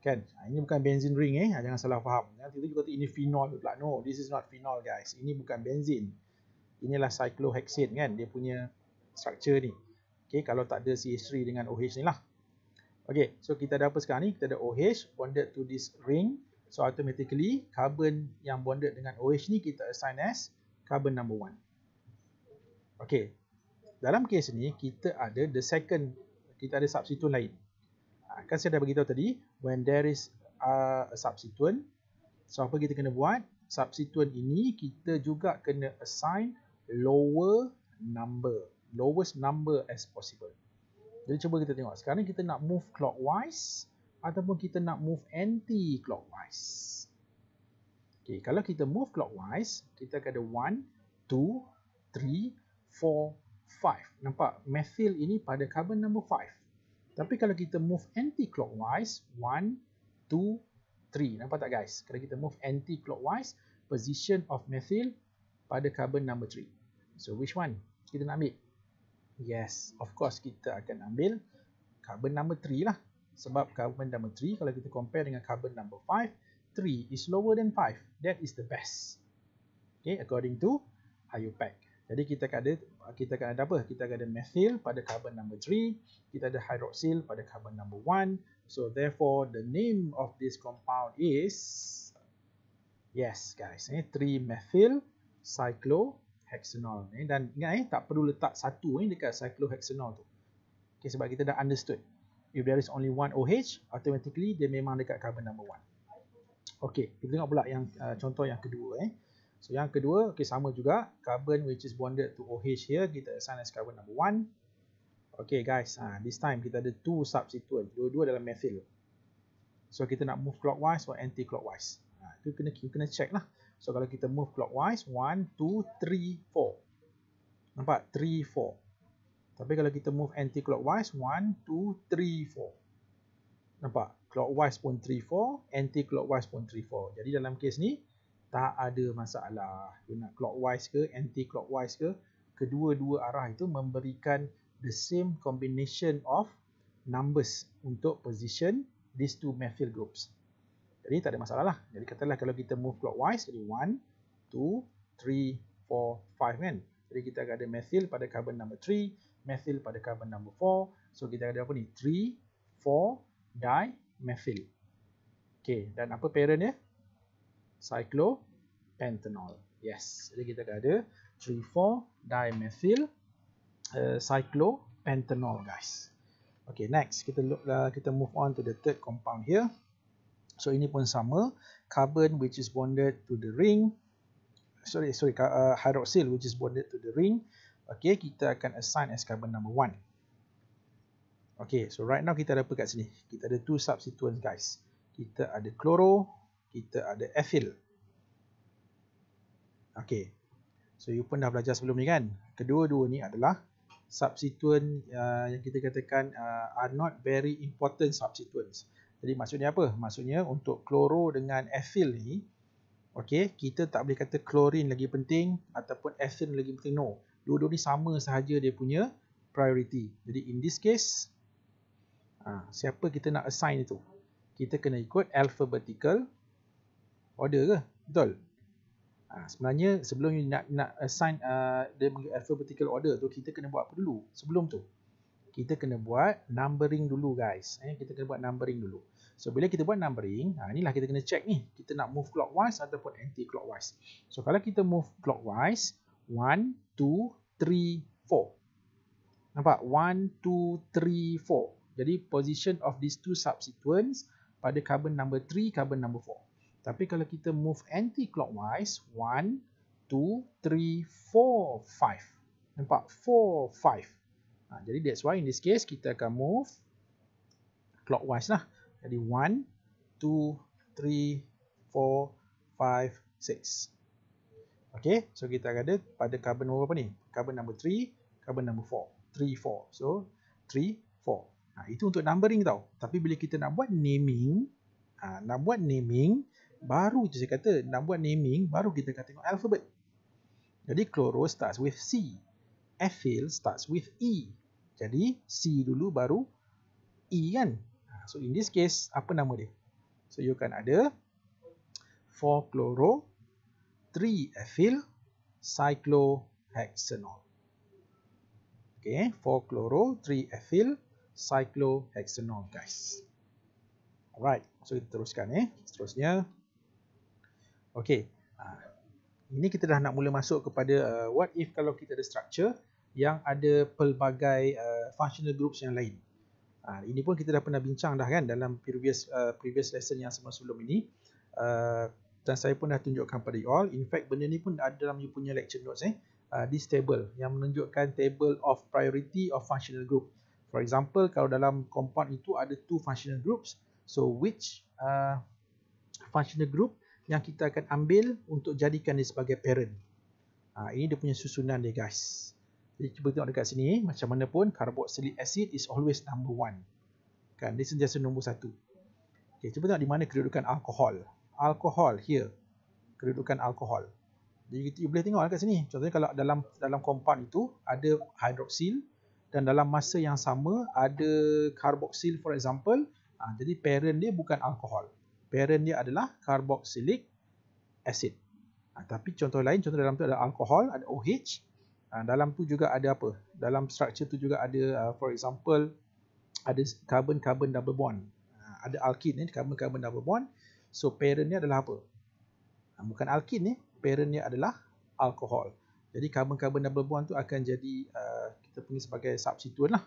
Kan? Ha, ini bukan benzene ring eh. Ha, jangan salah faham. Nanti kita kata ini phenol pula. No, this is not phenol guys. Ini bukan benzene. Inilah cyclohexane kan. Dia punya structure ni. Okay, kalau tak ada CH3 dengan OH ni lah. Okay, so kita ada apa sekarang ni? Kita ada OH bonded to this ring. So automatically, carbon yang bonded dengan OH ni kita assign as carbon number one. Okay, dalam kes ni kita ada the second kita ada substituent lain ha, kan saya dah beritahu tadi when there is a substituent so apa kita kena buat substituent ini kita juga kena assign lower number lowest number as possible jadi cuba kita tengok sekarang kita nak move clockwise ataupun kita nak move anti clockwise Okay, kalau kita move clockwise, kita akan ada 1, 2, 3, 4, 5. Nampak methyl ini pada carbon number 5. Tapi kalau kita move anti-clockwise, 1, 2, 3. Nampak tak guys? Kalau kita move anti-clockwise, position of methyl pada carbon number 3. So which one kita nak ambil? Yes, of course kita akan ambil carbon number 3 lah. Sebab carbon number 3 kalau kita compare dengan carbon number 5, 3 is lower than 5. That is the best. Okay, according to IUPAC. Jadi kita akan ada kita akan ada apa? Kita akan ada methyl pada carbon number 3, kita ada hydroxyl pada carbon number 1. So therefore the name of this compound is yes guys, ni eh, 3 methyl cyclohexanol ni eh. dan ingat eh tak perlu letak satu ni eh, dekat cyclohexanol tu. Okay, sebab kita dah understood. If there is only one OH, automatically dia memang dekat carbon number 1. Okay, kita tengok pula yang uh, contoh yang kedua eh. So yang kedua, okay, sama juga carbon which is bonded to OH here kita assign as carbon number 1. Okay guys, ha, this time kita ada two substituent, dua-dua dalam methyl. So kita nak move clockwise or anti-clockwise. Ha, tu kena kena check lah. So kalau kita move clockwise, 1, 2, 3, 4. Nampak? 3, 4. Tapi kalau kita move anti-clockwise, 1, 2, 3, 4. Nampak? Clockwise pun 3, 4. Anti-clockwise pun 3, 4. Jadi dalam kes ni, tak ada masalah. You nak clockwise ke anti clockwise ke, kedua-dua arah itu memberikan the same combination of numbers untuk position these two methyl groups. Jadi tak ada masalah lah. Jadi katalah kalau kita move clockwise, jadi 1, 2, 3, 4, 5 kan. Jadi kita ada methyl pada carbon number 3, methyl pada carbon number 4. So kita ada apa ni? 3, 4, di, methyl. Okay, dan apa parent dia? cyclopentanol. Yes, jadi kita ada 3,4 dimethyl uh, cyclopentanol guys. Okay, next kita look, uh, kita move on to the third compound here. So ini pun sama, carbon which is bonded to the ring. Sorry, sorry, uh, hydroxyl which is bonded to the ring. Okay, kita akan assign as carbon number one. Okay, so right now kita ada apa kat sini? Kita ada two substituent guys. Kita ada chloro kita ada ethyl. Okey. So you pun dah belajar sebelum ni kan? Kedua-dua ni adalah substituent uh, yang kita katakan uh, are not very important substituents. Jadi maksudnya apa? Maksudnya untuk kloro dengan ethyl ni okey, kita tak boleh kata chlorine lagi penting ataupun ethyl lagi penting. No. Dua-dua ni sama sahaja dia punya priority. Jadi in this case uh, siapa kita nak assign itu? Kita kena ikut alphabetical order ke betul ha, sebenarnya sebelum you nak nak assign uh, dia alpha vertical order tu kita kena buat apa dulu sebelum tu kita kena buat numbering dulu guys eh, kita kena buat numbering dulu so bila kita buat numbering ha, inilah kita kena check ni kita nak move clockwise ataupun anti clockwise so kalau kita move clockwise 1 2 3 4 Nampak? 1, 2, 3, 4. Jadi, position of these two subsequence pada carbon number 3, carbon number tapi kalau kita move anti-clockwise, 1, 2, 3, 4, 5. Nampak? 4, 5. Ha, jadi that's why in this case, kita akan move clockwise lah. Jadi 1, 2, 3, 4, 5, 6. Okay, so kita akan ada pada carbon number apa ni? Carbon number 3, carbon number 4. 3, 4. So, 3, 4. Ha, itu untuk numbering tau. Tapi bila kita nak buat naming, ha, nak buat naming, baru tu saya kata nak buat naming baru kita kata tengok alphabet jadi chloro starts with C ethyl starts with E jadi C dulu baru E kan ha, so in this case apa nama dia so you can ada 4 chloro 3 ethyl cyclohexanol okay 4 chloro 3 ethyl cyclohexanol guys Alright, so kita teruskan eh. Seterusnya, Okey. Ah, ini kita dah nak mula masuk kepada uh, what if kalau kita ada structure yang ada pelbagai uh, functional groups yang lain. Ha, ini pun kita dah pernah bincang dah kan dalam previous uh, previous lesson yang sebelum ini. Uh, dan saya pun dah tunjukkan pada you all. In fact, benda ni pun ada dalam you punya lecture notes eh. This table yang menunjukkan table of priority of functional group. For example, kalau dalam compound itu ada two functional groups. So, which uh, functional group yang kita akan ambil untuk jadikan dia sebagai parent. Ha, ini dia punya susunan dia guys. Jadi cuba tengok dekat sini. Macam mana pun carboxylic acid is always number one. Kan? Dia sentiasa nombor satu. Okay, cuba tengok di mana kedudukan alkohol. Alkohol here. Kedudukan alkohol. Jadi you, boleh tengok dekat sini. Contohnya kalau dalam dalam kompon itu ada hidroksil dan dalam masa yang sama ada carboxyl for example. Ha, jadi parent dia bukan alkohol parent dia adalah carboxylic acid. Ha, tapi contoh lain, contoh dalam tu ada alkohol, ada OH. Ha, dalam tu juga ada apa? Dalam struktur tu juga ada uh, for example ada carbon-carbon double bond. Ha, ada alkene ni, eh, carbon-carbon double bond. So parent dia adalah apa? Ha, bukan alkene ni, eh, parent dia adalah alkohol. Jadi carbon-carbon double bond tu akan jadi uh, kita panggil sebagai substituen lah.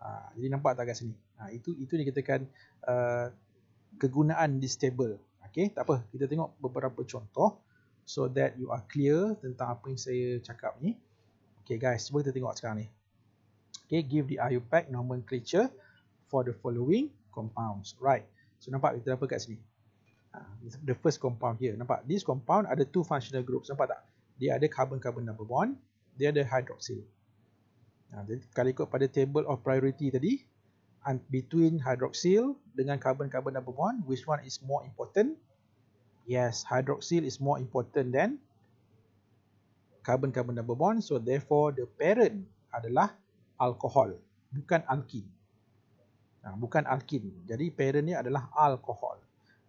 Ha, jadi nampak tak kat sini? Ha, itu itu ni kita kan uh, ha, kegunaan this table. Okay, tak apa. Kita tengok beberapa contoh so that you are clear tentang apa yang saya cakap ni. Okay guys, cuba kita tengok sekarang ni. Okay, give the IUPAC nomenclature for the following compounds. Right. So nampak kita dapat kat sini. Ha, the first compound here. Nampak? This compound ada two functional groups. Nampak tak? Dia ada carbon-carbon number one. Dia ada hydroxyl. Nah, ha, kalau ikut pada table of priority tadi, between hydroxyl dengan carbon-carbon double bond, which one is more important? Yes, hydroxyl is more important than carbon-carbon double bond. So therefore, the parent adalah alkohol, bukan alkin. Nah, bukan alkin. Jadi parent ni adalah alkohol.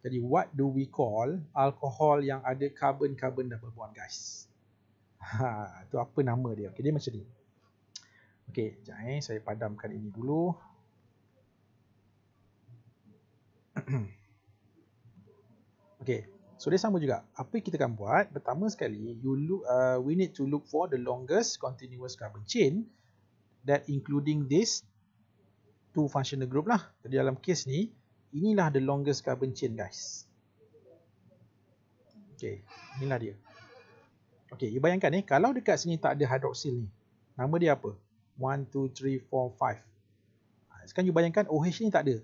Jadi what do we call alkohol yang ada carbon-carbon double bond, guys? Ha, tu apa nama dia? Okay, dia macam ni. Okay, jangan eh, saya padamkan ini dulu. (clears throat) okay, so dia sama juga. Apa yang kita akan buat? Pertama sekali, you look, uh, we need to look for the longest continuous carbon chain that including this two functional group lah. Jadi dalam case ni, inilah the longest carbon chain guys. Okay, inilah dia. Okay, you bayangkan ni, eh, kalau dekat sini tak ada hydroxyl ni, nama dia apa? 1, 2, 3, 4, 5. Sekarang you bayangkan OH ni tak ada.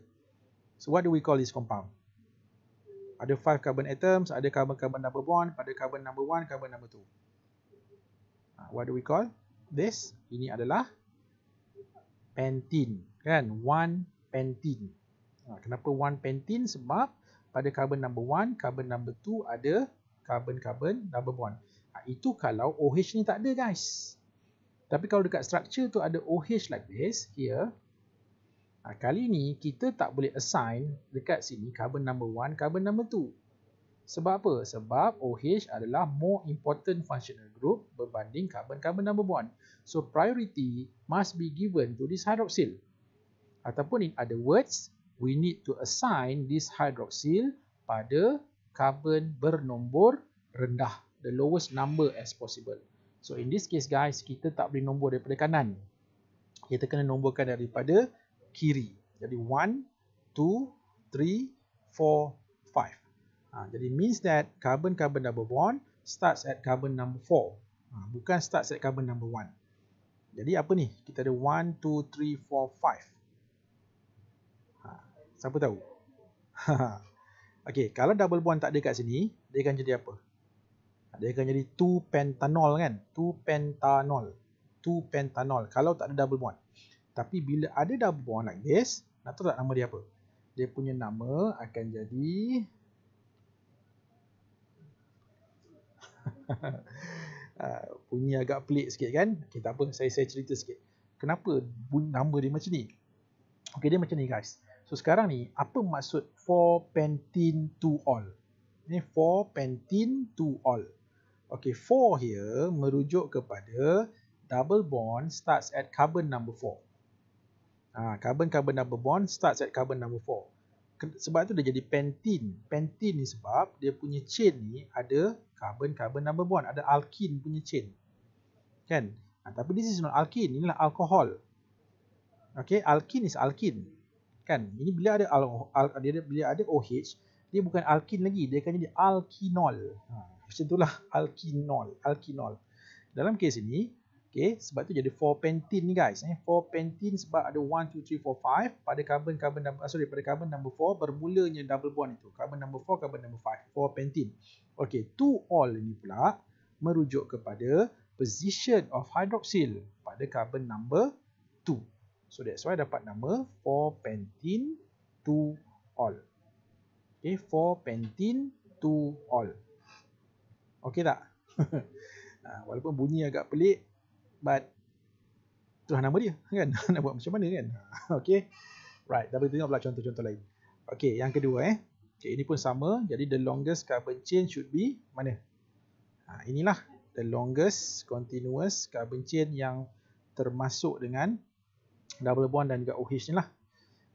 So what do we call this compound? Ada five carbon atoms, ada carbon-carbon number one, pada carbon number one, carbon number two. Ha, what do we call this? Ini adalah pentin. Kan? One pentin. Ha, kenapa one pentin? Sebab pada carbon number one, carbon number two ada carbon-carbon number one. Ha, itu kalau OH ni tak ada guys. Tapi kalau dekat structure tu ada OH like this, here, Ha, kali ni kita tak boleh assign dekat sini carbon number 1, carbon number 2. Sebab apa? Sebab OH adalah more important functional group berbanding carbon-carbon number 1. So priority must be given to this hydroxyl. Ataupun in other words, we need to assign this hydroxyl pada carbon bernombor rendah. The lowest number as possible. So in this case guys, kita tak boleh nombor daripada kanan. Kita kena nomborkan daripada kiri. Jadi 1, 2, 3, 4, 5. Jadi means that carbon-carbon double bond starts at carbon number 4. Ha, bukan starts at carbon number 1. Jadi apa ni? Kita ada 1, 2, 3, 4, 5. Ha, siapa tahu? (laughs) okay, kalau double bond tak ada kat sini, dia akan jadi apa? Dia akan jadi 2 pentanol kan? 2 pentanol. 2 pentanol. Kalau tak ada double bond. Tapi bila ada dah born like this, nak tahu tak nama dia apa? Dia punya nama akan jadi uh, (laughs) bunyi agak pelik sikit kan? Okay, tak apa, saya saya cerita sikit. Kenapa nama dia macam ni? Okay, dia macam ni guys. So sekarang ni, apa maksud for pentin to all? Ini for pentin to all. Okay, for here merujuk kepada double bond starts at carbon number 4. Ha, carbon carbon double bond starts at carbon number 4. Sebab tu dia jadi pentin. Pentin ni sebab dia punya chain ni ada carbon carbon double bond, ada alkene punya chain. Kan? Ha, tapi this is not alkene, inilah alcohol. Okay, alkene is alkene. Kan? Ini bila ada al, al dia ada, bila ada OH, dia bukan alkene lagi, dia akan jadi alkinol. Ha, macam itulah alkinol, alkinol. Dalam kes ini, Okay, sebab tu jadi 4 pentin ni guys. Eh. 4 pentin sebab ada 1, 2, 3, 4, 5. Pada carbon, carbon number, ah, sorry, pada carbon number 4, bermulanya double bond itu. Carbon number 4, carbon number 5. 4 pentin. Okay, two all ni pula merujuk kepada position of hydroxyl pada carbon number 2. So that's why dapat nama 4 pentin 2 all. Okay, 4 pentin 2 all. Okay tak? (laughs) Ah, walaupun bunyi agak pelik, but itulah nama dia (laughs) kan nak buat macam mana kan (laughs) okay right tapi tengok pula contoh-contoh lain okay yang kedua eh okay ini pun sama jadi the longest carbon chain should be mana ha, inilah the longest continuous carbon chain yang termasuk dengan double bond dan juga OH ni lah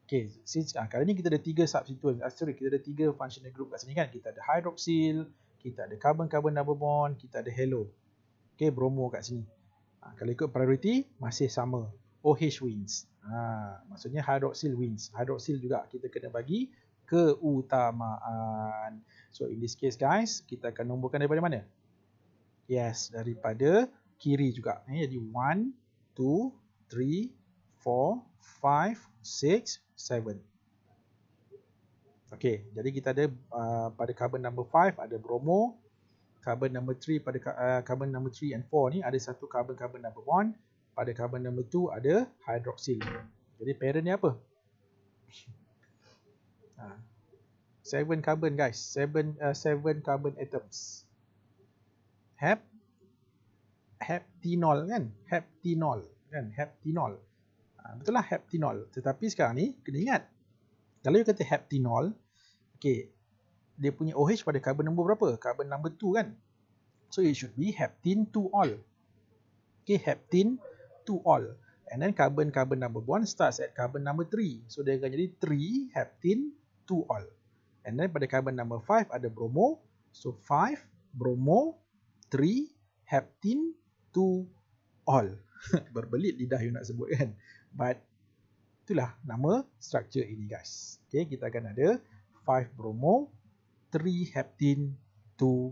okay since ha, kali ni kita ada tiga substituent ah, sorry kita ada tiga functional group kat sini kan kita ada hydroxyl kita ada carbon-carbon double bond kita ada halo okay bromo kat sini Ha, kalau ikut priority, masih sama. OH wins. Ha, maksudnya hydroxyl wins. Hydroxyl juga kita kena bagi keutamaan. So in this case guys, kita akan nomborkan daripada mana? Yes, daripada kiri juga. Eh, jadi 1, 2, 3, 4, 5, 6, 7. Okay, jadi kita ada uh, pada carbon number 5 ada bromo, carbon number 3 pada uh, carbon number 3 and 4 ni ada satu carbon carbon number bond pada carbon number 2 ada hydroxyl jadi parent ni apa (laughs) ha. seven carbon guys seven uh, seven carbon atoms hep heptinol kan heptinol kan heptinol ha, betul lah heptinol tetapi sekarang ni kena ingat kalau you kata heptinol okey dia punya OH pada carbon number berapa? Carbon number 2 kan? So it should be heptin to all. Okay, heptin to all. And then carbon-carbon number 1 starts at carbon number 3. So dia akan jadi 3 heptin to all. And then pada carbon number 5 ada bromo. So 5 bromo 3 heptin to all. (laughs) Berbelit lidah you nak sebut kan? But itulah nama structure ini guys. Okay, kita akan ada 5 bromo Three heptin to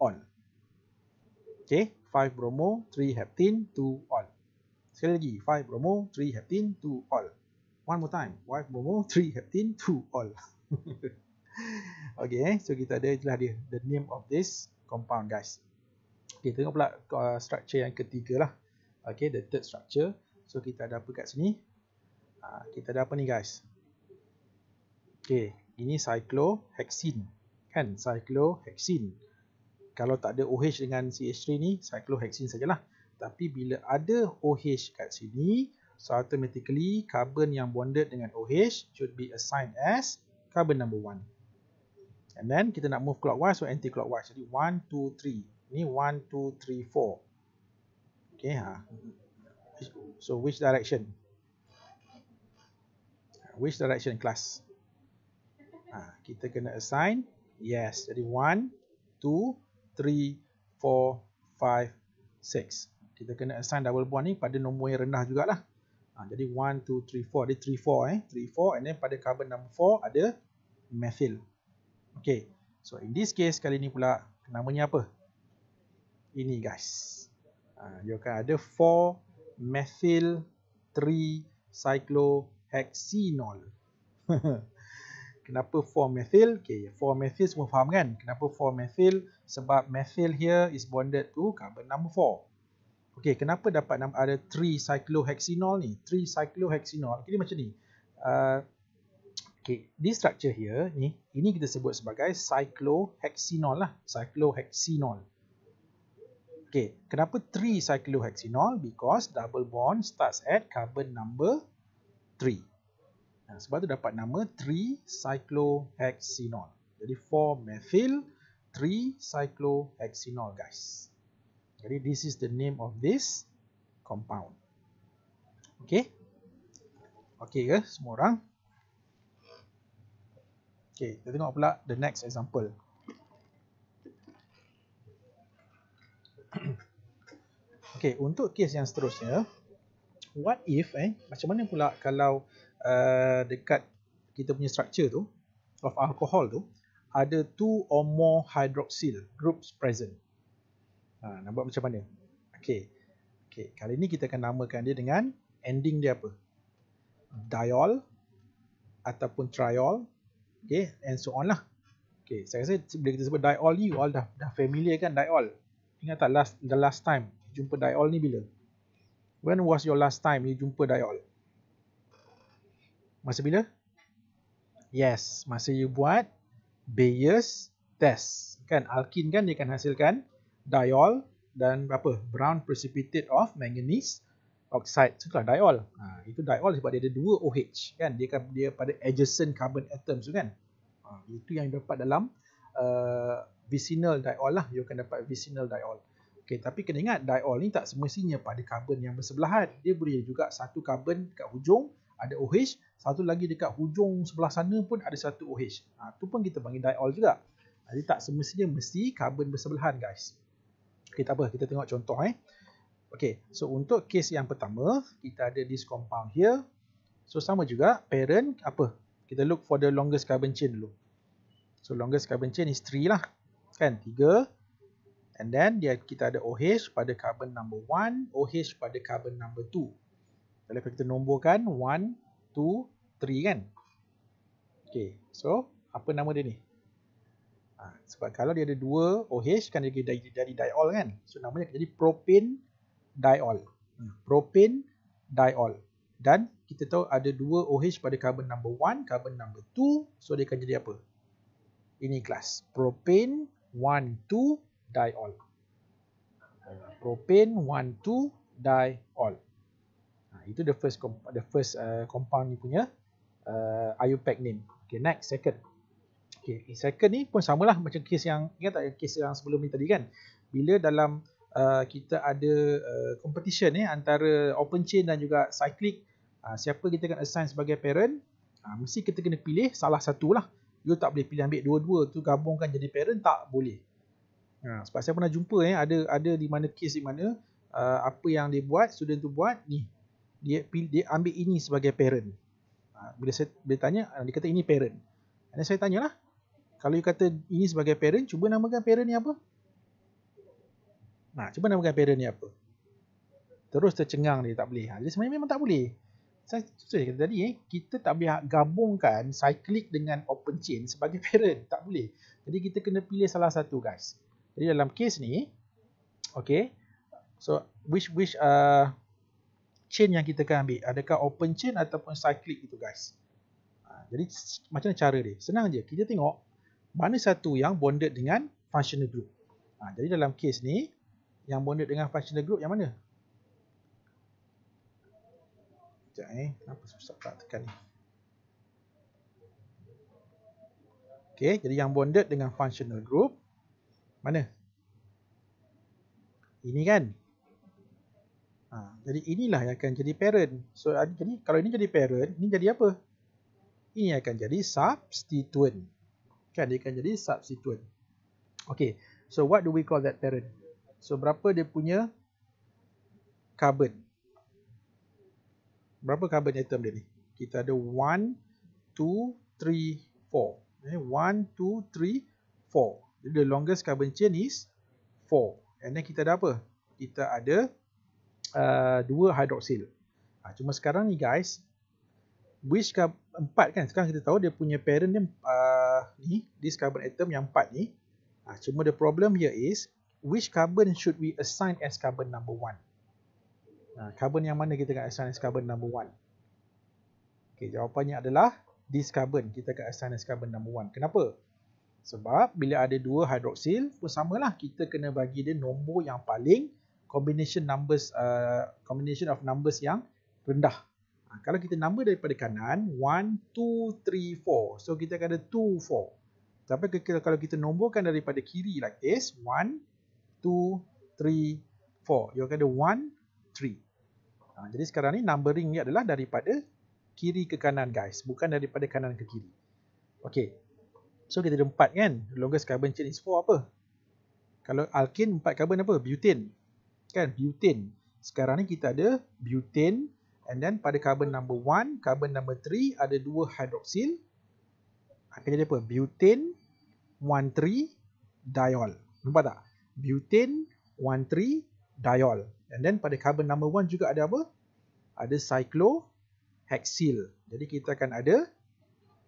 on. Okay, five bromo three heptin to on. Sekali lagi, five bromo three heptin to all. One more time, five bromo three heptin to all. (laughs) okay, eh, so kita ada itulah dia, the name of this compound guys. Okay, tengok pula uh, structure yang ketiga lah. Okay, the third structure. So, kita ada apa kat sini? Ah, kita ada apa ni guys? Okay, ini cyclohexene kan cyclohexin. Kalau tak ada OH dengan CH3 ni cyclohexin sajalah. Tapi bila ada OH kat sini, so automatically carbon yang bonded dengan OH should be assigned as carbon number 1. And then kita nak move clockwise or anti clockwise. Jadi 1 2 3. Ni 1 2 3 4. Okay ha. So which direction? Which direction class? Ha, kita kena assign Yes, jadi 1, 2, 3, 4, 5, 6. Kita kena assign double bond ni pada nombor yang rendah jugalah. Ha, jadi 1, 2, 3, 4. Dia 3, 4 eh. 3, 4 and then pada carbon number 4 ada methyl. Okay. So in this case kali ni pula namanya apa? Ini guys. Ha, you akan ada 4 methyl 3 cyclohexenol. (laughs) kenapa 4 methyl okey 4 methyl semua faham kan kenapa 4 methyl sebab methyl here is bonded to carbon number 4 okey kenapa dapat nama ada 3 cyclohexanol ni 3 cyclohexanol okay, macam ni uh, okey this structure here ni ini kita sebut sebagai cyclohexanol lah cyclohexanol Okay, kenapa 3 cyclohexanol because double bond starts at carbon number 3 Ha, sebab tu dapat nama 3-cyclohexenol. Jadi 4-methyl 3-cyclohexenol guys. Jadi this is the name of this compound. Okay. Okay ke semua orang. Okay kita tengok pula the next example. (coughs) okay untuk kes yang seterusnya. What if eh macam mana pula kalau uh, dekat kita punya struktur tu of alcohol tu ada two or more hydroxyl groups present. Ha, nampak macam mana? Okay. Okay. Kali ni kita akan namakan dia dengan ending dia apa? Diol ataupun triol. Okay. And so on lah. Okay. Saya rasa bila kita sebut diol ni, you all dah, dah familiar kan diol. Ingat tak last, the last time jumpa diol ni bila? When was your last time you jumpa diol? Masa bila? Yes, masa you buat Bayes test. Kan alkin kan dia akan hasilkan diol dan apa? Brown precipitate of manganese oxide. So, itulah diol. Ha, itu diol sebab dia ada dua OH kan. Dia kan dia pada adjacent carbon atom, tu kan. Ha, itu yang dapat dalam uh, vicinal diol lah. You akan dapat vicinal diol. Okay, tapi kena ingat diol ni tak semestinya pada carbon yang bersebelahan. Dia boleh juga satu carbon dekat hujung ada OH, satu lagi dekat hujung sebelah sana pun ada satu OH. Ha, tu pun kita panggil diol juga. Jadi tak semestinya mesti karbon bersebelahan guys. Okey tak apa, kita tengok contoh eh. Okey, so untuk kes yang pertama, kita ada this compound here. So sama juga, parent apa? Kita look for the longest carbon chain dulu. So longest carbon chain is 3 lah. Kan, 3. And then dia kita ada OH pada carbon number 1, OH pada carbon number 2. Kalau kita nomborkan 1, 2, 3 kan. Okay. So, apa nama dia ni? Ha, sebab kalau dia ada 2 OH kan dia jadi, jadi diol kan. So, namanya jadi propane diol. Hmm, propane diol. Dan kita tahu ada 2 OH pada carbon number 1, carbon number 2. So, dia akan jadi apa? Ini kelas. Propane 1, 2, diol. Propane 1, 2, diol. Ah, itu the first the first uh, compound ni punya uh, IUPAC name. Okay, next second. Okay, second ni pun samalah macam kes yang ingat tak kes yang sebelum ni tadi kan. Bila dalam uh, kita ada uh, competition eh antara open chain dan juga cyclic, uh, siapa kita akan assign sebagai parent? Uh, mesti kita kena pilih salah satu lah. You tak boleh pilih ambil dua-dua tu gabungkan jadi parent tak boleh. Ha, sebab saya pernah jumpa eh ada ada di mana case di mana uh, apa yang dia buat student tu buat ni dia dia ambil ini sebagai parent. Ha, bila saya bila tanya ah, dia kata ini parent. Dan saya tanyalah kalau dia kata ini sebagai parent cuba namakan parent ni apa? Nah, ha, cuba namakan parent ni apa? Terus tercengang dia tak boleh. Ha, dia sebenarnya memang tak boleh. Saya saya kata tadi eh, kita tak boleh gabungkan cyclic dengan open chain sebagai (laughs) parent, tak boleh. Jadi kita kena pilih salah satu guys. Jadi dalam case ni, okay, So which which uh, chain yang kita akan ambil. Adakah open chain ataupun cyclic itu guys. Ha, jadi macam mana cara dia? Senang je. Kita tengok mana satu yang bonded dengan functional group. Ha, jadi dalam kes ni yang bonded dengan functional group yang mana? Sekejap eh. Kenapa susah tak tekan ni? Okay. Jadi yang bonded dengan functional group. Mana? Ini kan? Ha, jadi inilah yang akan jadi parent. So jadi kalau ini jadi parent, ini jadi apa? Ini akan jadi substituent. Kan dia akan jadi substituent. Okay. So what do we call that parent? So berapa dia punya carbon? Berapa carbon atom dia ni? Kita ada 1, 2, 3, 4. Eh, 1, 2, 3, 4. The longest carbon chain is 4. And then kita ada apa? Kita ada Uh, dua hidroksil. Ha, cuma sekarang ni guys, which carbon empat kan sekarang kita tahu dia punya parent dia uh, ni this carbon atom yang empat ni ha, cuma the problem here is which carbon should we assign as carbon number one ha, carbon yang mana kita akan assign as carbon number one okay, jawapannya adalah this carbon kita akan assign as carbon number one kenapa sebab bila ada dua hidroksil pun samalah kita kena bagi dia nombor yang paling combination numbers uh, combination of numbers yang rendah. Ha, kalau kita number daripada kanan 1 2 3 4. So kita akan ada 2 4. Tapi kalau kita nomborkan daripada kiri like this 1 2 3 4. You akan ada 1 3. Ha, jadi sekarang ni numbering ni adalah daripada kiri ke kanan guys, bukan daripada kanan ke kiri. Okay. So kita ada 4 kan? Longest carbon chain is 4 apa? Kalau alkin 4 carbon apa? Butane kan butin sekarang ni kita ada butin and then pada carbon number 1 carbon number 3 ada dua hidroksil. akhirnya dia apa butin 13 diol nampak tak butin 13 diol and then pada carbon number 1 juga ada apa ada cyclohexyl jadi kita akan ada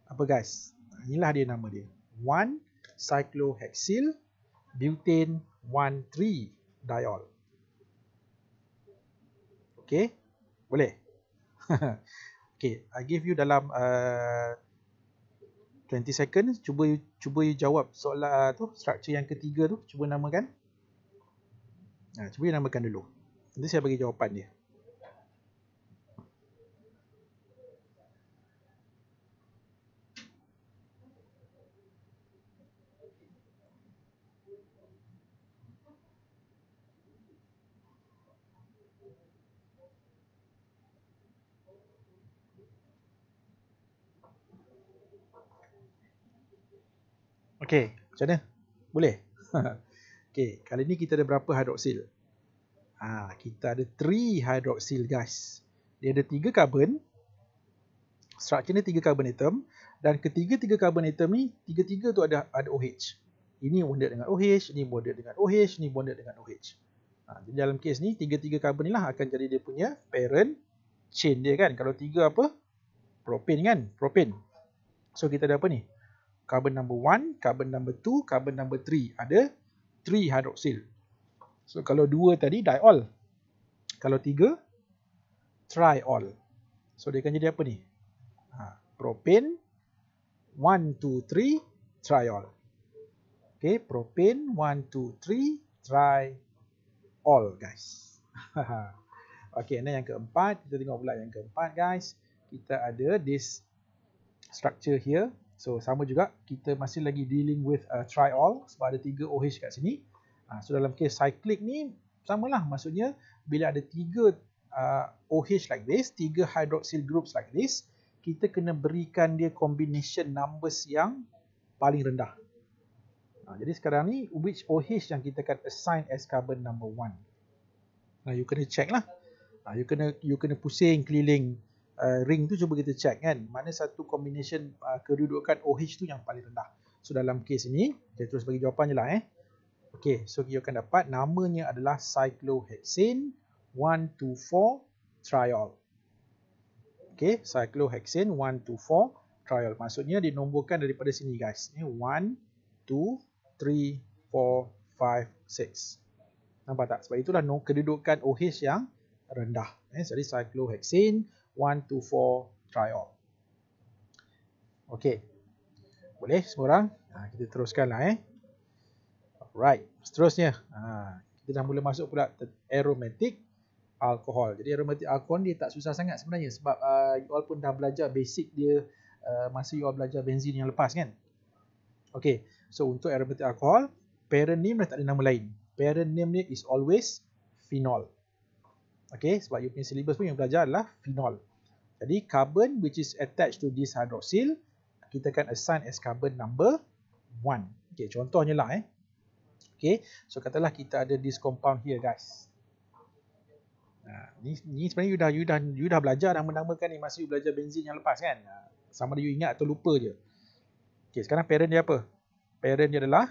apa guys inilah dia nama dia 1 cyclohexyl butin 13 diol Okay. Boleh? (laughs) okay. I give you dalam uh, 20 second. Cuba you, cuba you jawab soalan uh, tu. Structure yang ketiga tu. Cuba namakan. Uh, cuba you namakan dulu. Nanti saya bagi jawapan dia. Okey, macam mana? Boleh? (laughs) Okey, kali ni kita ada berapa hidroksil? Ha, kita ada 3 hidroksil guys. Dia ada 3 karbon. Struktur Strukturnya 3 karbon atom dan ketiga-tiga karbon atom ni, tiga-tiga tu ada ada OH. Ini bonded dengan OH, ini bonded dengan OH, ini bonded dengan OH. Ha, jadi dalam kes ni, tiga-tiga karbon ni lah akan jadi dia punya parent chain dia kan. Kalau tiga apa? Propane kan? Propane. So kita ada apa ni? carbon number 1, carbon number 2, carbon number 3 ada 3 hydroxyl. So kalau 2 tadi diol. Kalau 3 triol. So dia akan jadi apa ni? Ha, propane 1 2 3 triol. Okay, propane 1 2 3 triol guys. (laughs) okay, dan yang keempat, kita tengok pula yang keempat guys. Kita ada this structure here. So sama juga kita masih lagi dealing with uh, try all sebab ada 3 OH kat sini. Uh, so dalam kes cyclic ni samalah maksudnya bila ada 3 uh, OH like this, 3 hydroxyl groups like this, kita kena berikan dia combination numbers yang paling rendah. Ah, jadi sekarang ni which OH yang kita akan assign as carbon number one. Nah you kena check lah. Uh, you kena you kena pusing keliling Uh, ring tu cuba kita check kan mana satu combination uh, kedudukan OH tu yang paling rendah. So dalam kes ini, kita terus bagi jawapan je lah eh. Okay, so you akan dapat namanya adalah cyclohexane 124 triol. Okay, cyclohexane 124 triol. Maksudnya dinombokan daripada sini guys. Ini 1, 2, 3, 4, 5, 6. Nampak tak? Sebab itulah kedudukan OH yang rendah. Eh, jadi cyclohexane One, two, four, try all. Okay, Boleh semua orang? Ha, kita lah, eh. Alright. Seterusnya, ha, kita dah mula masuk pula aromatic alcohol. Jadi aromatic alcohol ni tak susah sangat sebenarnya sebab uh, you all pun dah belajar basic dia uh, masa you all belajar benzin yang lepas kan. Okay, So untuk aromatic alcohol, parent name dah tak ada nama lain. Parent name dia is always phenol. Okay, sebab you punya syllabus pun yang belajar adalah phenol. Jadi carbon which is attached to this hydroxyl, kita akan assign as carbon number 1. Okay, contohnya lah eh. Okay, so katalah kita ada this compound here guys. Nah, ha, ni, ni sebenarnya you dah, you dah, you dah belajar dan menamakan ni masa you belajar benzin yang lepas kan. Ha, sama ada you ingat atau lupa je. Okay, sekarang parent dia apa? Parent dia adalah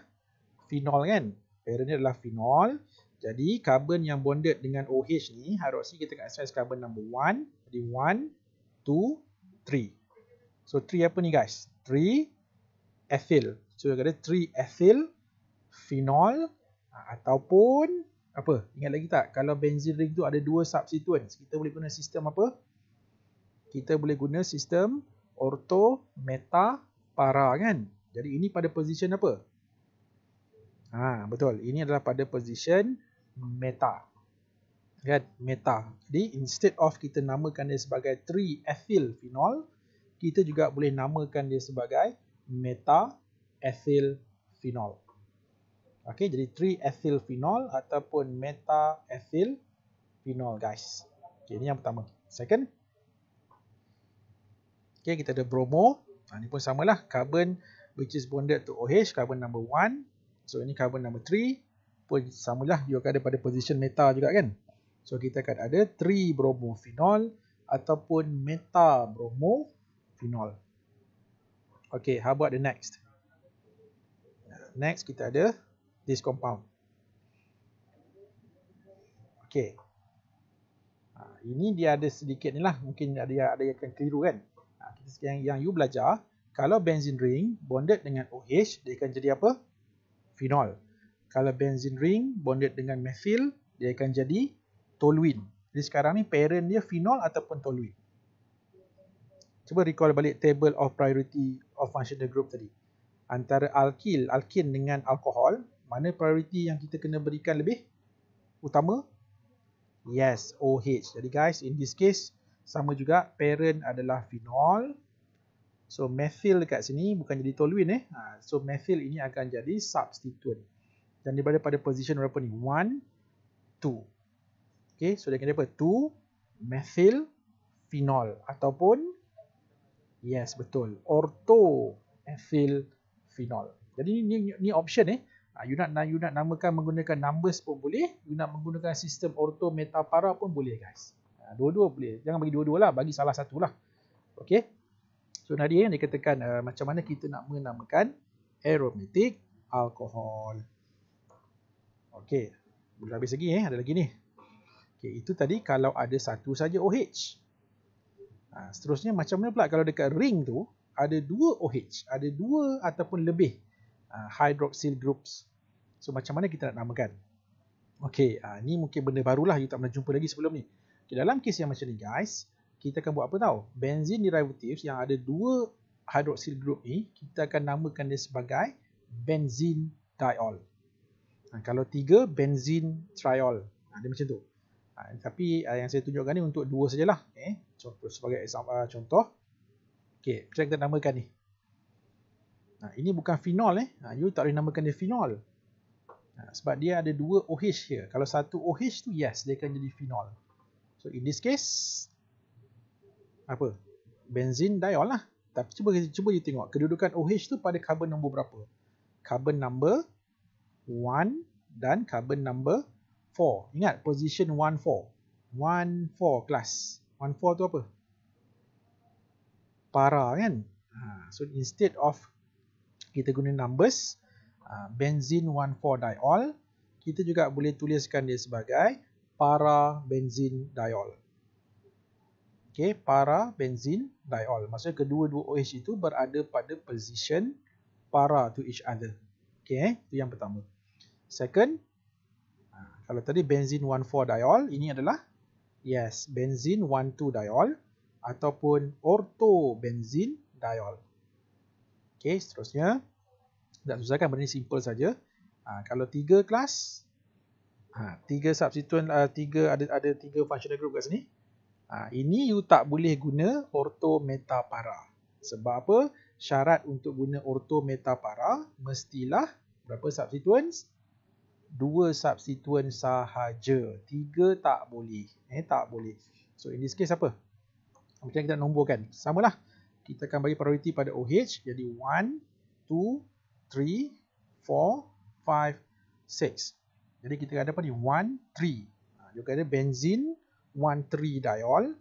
phenol kan? Parent dia adalah phenol. Jadi carbon yang bonded dengan OH ni haroksi kita akan assess carbon number 1 jadi 1 2 3. So 3 apa ni guys? 3 ethyl. So dia kata 3 ethyl phenol ah, ataupun apa? Ingat lagi tak kalau benzene ring tu ada dua substituents, kita boleh guna sistem apa? Kita boleh guna sistem ortho meta para kan? Jadi ini pada position apa? Ha, betul. Ini adalah pada position meta. Kan? Meta. Jadi instead of kita namakan dia sebagai 3-ethylphenol, kita juga boleh namakan dia sebagai meta ethylphenol Okay, jadi 3-ethylphenol ataupun meta ethylphenol guys. Okey, ini yang pertama. Second. okay kita ada bromo. Ha, ini pun samalah. Carbon which is bonded to OH, carbon number 1. So, ini carbon number 3 samalah you akan ada pada position meta juga kan. So kita akan ada tri bromophenol ataupun meta bromo bromophenol. Okay, how about the next? Next kita ada this compound. Okay. Ha, ini dia ada sedikit ni lah. Mungkin ada yang, ada yang akan keliru kan. Ha, yang, yang you belajar, kalau benzene ring bonded dengan OH, dia akan jadi apa? Phenol kalau benzene ring bonded dengan methyl dia akan jadi toluin. Jadi sekarang ni parent dia phenol ataupun toluin. Cuba recall balik table of priority of functional group tadi. Antara alkil, alkin dengan alkohol, mana priority yang kita kena berikan lebih utama? Yes, OH. Jadi guys, in this case sama juga parent adalah phenol. So methyl dekat sini bukan jadi toluene eh. Ha, so methyl ini akan jadi substituent. Dan dia berada pada position berapa ni? 1, 2. Okay, so dia kena apa? 2, methyl, phenol. Ataupun, yes betul, ortho, methyl phenol. Jadi ni, ni, ni option eh. Ah, you nak, you nak namakan menggunakan numbers pun boleh. You nak menggunakan sistem ortho metapara pun boleh guys. Ah, dua-dua boleh. Jangan bagi dua-dua lah. Bagi salah satu lah. Okay. So Nadia yang dikatakan uh, ah, macam mana kita nak menamakan aromatic alcohol. Okey, belum habis lagi eh, ada lagi ni. Okey, itu tadi kalau ada satu saja OH. Ha, seterusnya macam mana pula kalau dekat ring tu ada dua OH, ada dua ataupun lebih uh, hydroxyl groups. So macam mana kita nak namakan? Okey, uh, ni mungkin benda barulah you tak pernah jumpa lagi sebelum ni. Okay, dalam kes yang macam ni guys, kita akan buat apa tau? Benzene derivatives yang ada dua hydroxyl group ni, kita akan namakan dia sebagai benzene diol. Ha, kalau tiga, benzin triol. Ha, dia macam tu. Ha, tapi uh, yang saya tunjukkan ni untuk dua sajalah. Eh, contoh, sebagai example, uh, ha, contoh. Okey, macam yang kita namakan ni. Ha, ini bukan phenol eh. Ha, you tak boleh namakan dia phenol. Ha, sebab dia ada dua OH here. Kalau satu OH tu, yes, dia akan jadi phenol. So, in this case, apa? Benzin diol lah. Tapi cuba cuba you tengok kedudukan OH tu pada carbon nombor berapa? Carbon number 1 dan carbon number 4. Ingat position 1, 4. 1, kelas. 1, 4 tu apa? Para kan? Ha, so instead of kita guna numbers, ha, benzene 1, 4 diol, kita juga boleh tuliskan dia sebagai para benzene diol. Okay, para benzene diol. Maksudnya kedua-dua OH itu berada pada position para to each other. Okay, eh? itu yang pertama second ah, kalau tadi benzin 1,4 diol ini adalah yes benzin 1,2 diol ataupun orto benzin diol Okay, seterusnya tak susah kan benda ni simple saja ha, kalau tiga kelas ha, tiga substituen, uh, tiga ada ada tiga functional group kat sini ha, ini you tak boleh guna orto meta para sebab apa syarat untuk guna orto meta para mestilah berapa substituents dua substituent sahaja. Tiga tak boleh. Eh, tak boleh. So, in this case apa? Macam yang kita nombokan. Sama lah. Kita akan bagi priority pada OH. Jadi, 1, 2, 3, 4, 5, 6. Jadi, kita ada apa ni? 1, 3. Juga ada benzin, 1, 3 diol.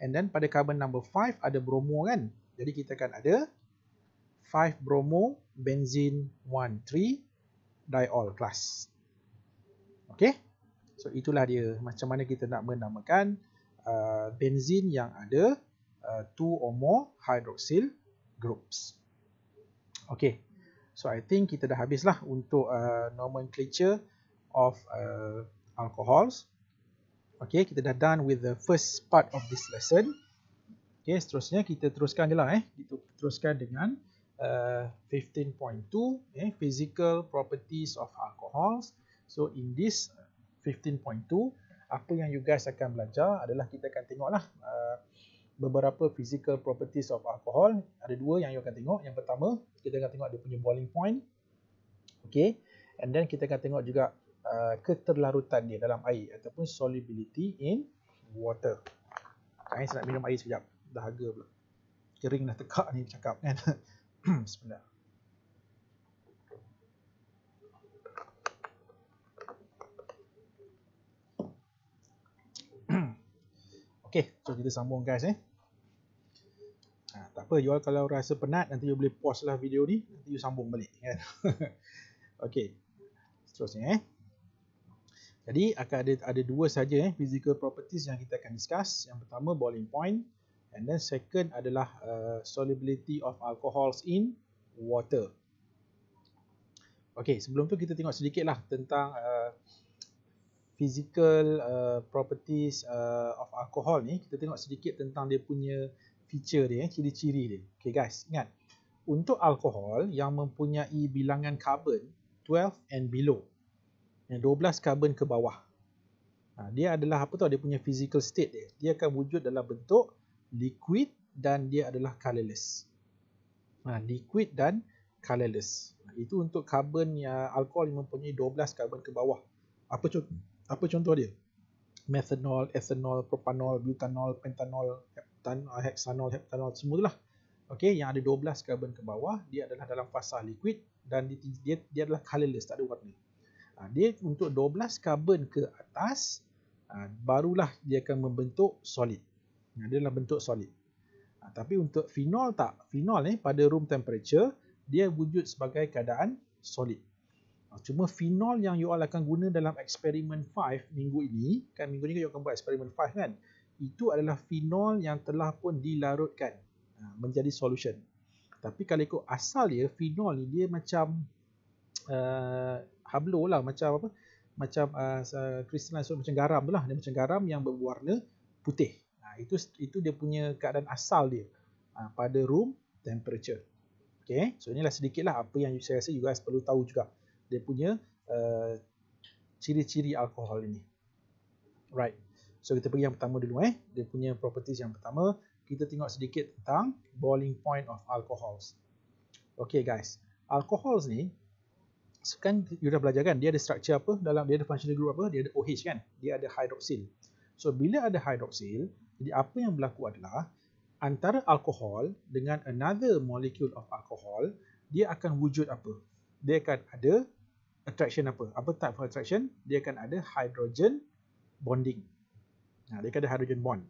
And then, pada carbon number 5, ada bromo kan? Jadi, kita akan ada 5 bromo benzin 1, 3 diol class. Okey. So itulah dia macam mana kita nak menamakan uh, benzin yang ada uh, two or more hydroxyl groups. Okey. So I think kita dah habislah untuk uh, nomenclature of uh, alcohols. Okey, kita dah done with the first part of this lesson. Okey, seterusnya kita teruskan je lah eh. Kita teruskan dengan uh, 15.2 eh, physical properties of alcohols. So in this 15.2, uh, apa yang you guys akan belajar adalah kita akan tengoklah uh, beberapa physical properties of alcohol. Ada dua yang you akan tengok. Yang pertama, kita akan tengok dia punya boiling point. Okay. And then kita akan tengok juga uh, keterlarutan dia dalam air ataupun solubility in water. Saya nak minum air sekejap. Dahaga pula. Kering dah tekak ni cakap kan. (coughs) Bismillah. Okey, so kita sambung guys eh. Ha, tak apa, you all kalau rasa penat nanti you boleh pause lah video ni, nanti you sambung balik kan. (laughs) Okey. Seterusnya eh. Jadi akan ada ada dua saja eh physical properties yang kita akan discuss. Yang pertama boiling point and then second adalah uh, solubility of alcohols in water. Okey, sebelum tu kita tengok sedikit lah tentang uh, physical uh, properties uh, of alcohol ni kita tengok sedikit tentang dia punya feature dia, eh, ciri-ciri dia. Okay guys, ingat. Untuk alkohol yang mempunyai bilangan carbon 12 and below. Yang 12 carbon ke bawah. Ha, dia adalah apa tu? Dia punya physical state dia. Dia akan wujud dalam bentuk liquid dan dia adalah colorless. Ha, liquid dan colorless. Ha, itu untuk carbon yang uh, alkohol yang mempunyai 12 carbon ke bawah. Apa contoh? apa contoh dia? Methanol, ethanol, propanol, butanol, pentanol, heptanol, ah, hexanol, heptanol, semua lah. Okay, yang ada 12 karbon ke bawah, dia adalah dalam fasa liquid dan dia, dia, dia adalah colorless, tak ada warna. Ha, dia untuk 12 karbon ke atas, ha, barulah dia akan membentuk solid. Ha, dia adalah bentuk solid. Ha, tapi untuk phenol tak. Phenol ni eh, pada room temperature, dia wujud sebagai keadaan solid. Ah, cuma phenol yang you all akan guna dalam eksperimen 5 minggu ini, kan minggu ini kan you akan buat eksperimen 5 kan, itu adalah phenol yang telah pun dilarutkan ah, menjadi solution. Tapi kalau ikut asal dia, phenol ni dia macam uh, hablo lah, macam apa, macam kristalan, uh, macam garam lah. Dia macam garam yang berwarna putih. Nah, itu itu dia punya keadaan asal dia uh, pada room temperature. Okay, so inilah sedikit lah apa yang saya rasa you guys perlu tahu juga dia punya uh, ciri-ciri uh, alkohol ini. Right. So kita pergi yang pertama dulu eh. Dia punya properties yang pertama, kita tengok sedikit tentang boiling point of alcohols. Okay guys. Alcohols ni kan you dah belajar kan dia ada structure apa dalam dia ada functional group apa dia ada OH kan dia ada hydroxyl so bila ada hydroxyl jadi apa yang berlaku adalah antara alkohol dengan another molecule of alcohol dia akan wujud apa dia akan ada attraction apa? Apa type of attraction? Dia akan ada hydrogen bonding. Ha, dia akan ada hydrogen bond.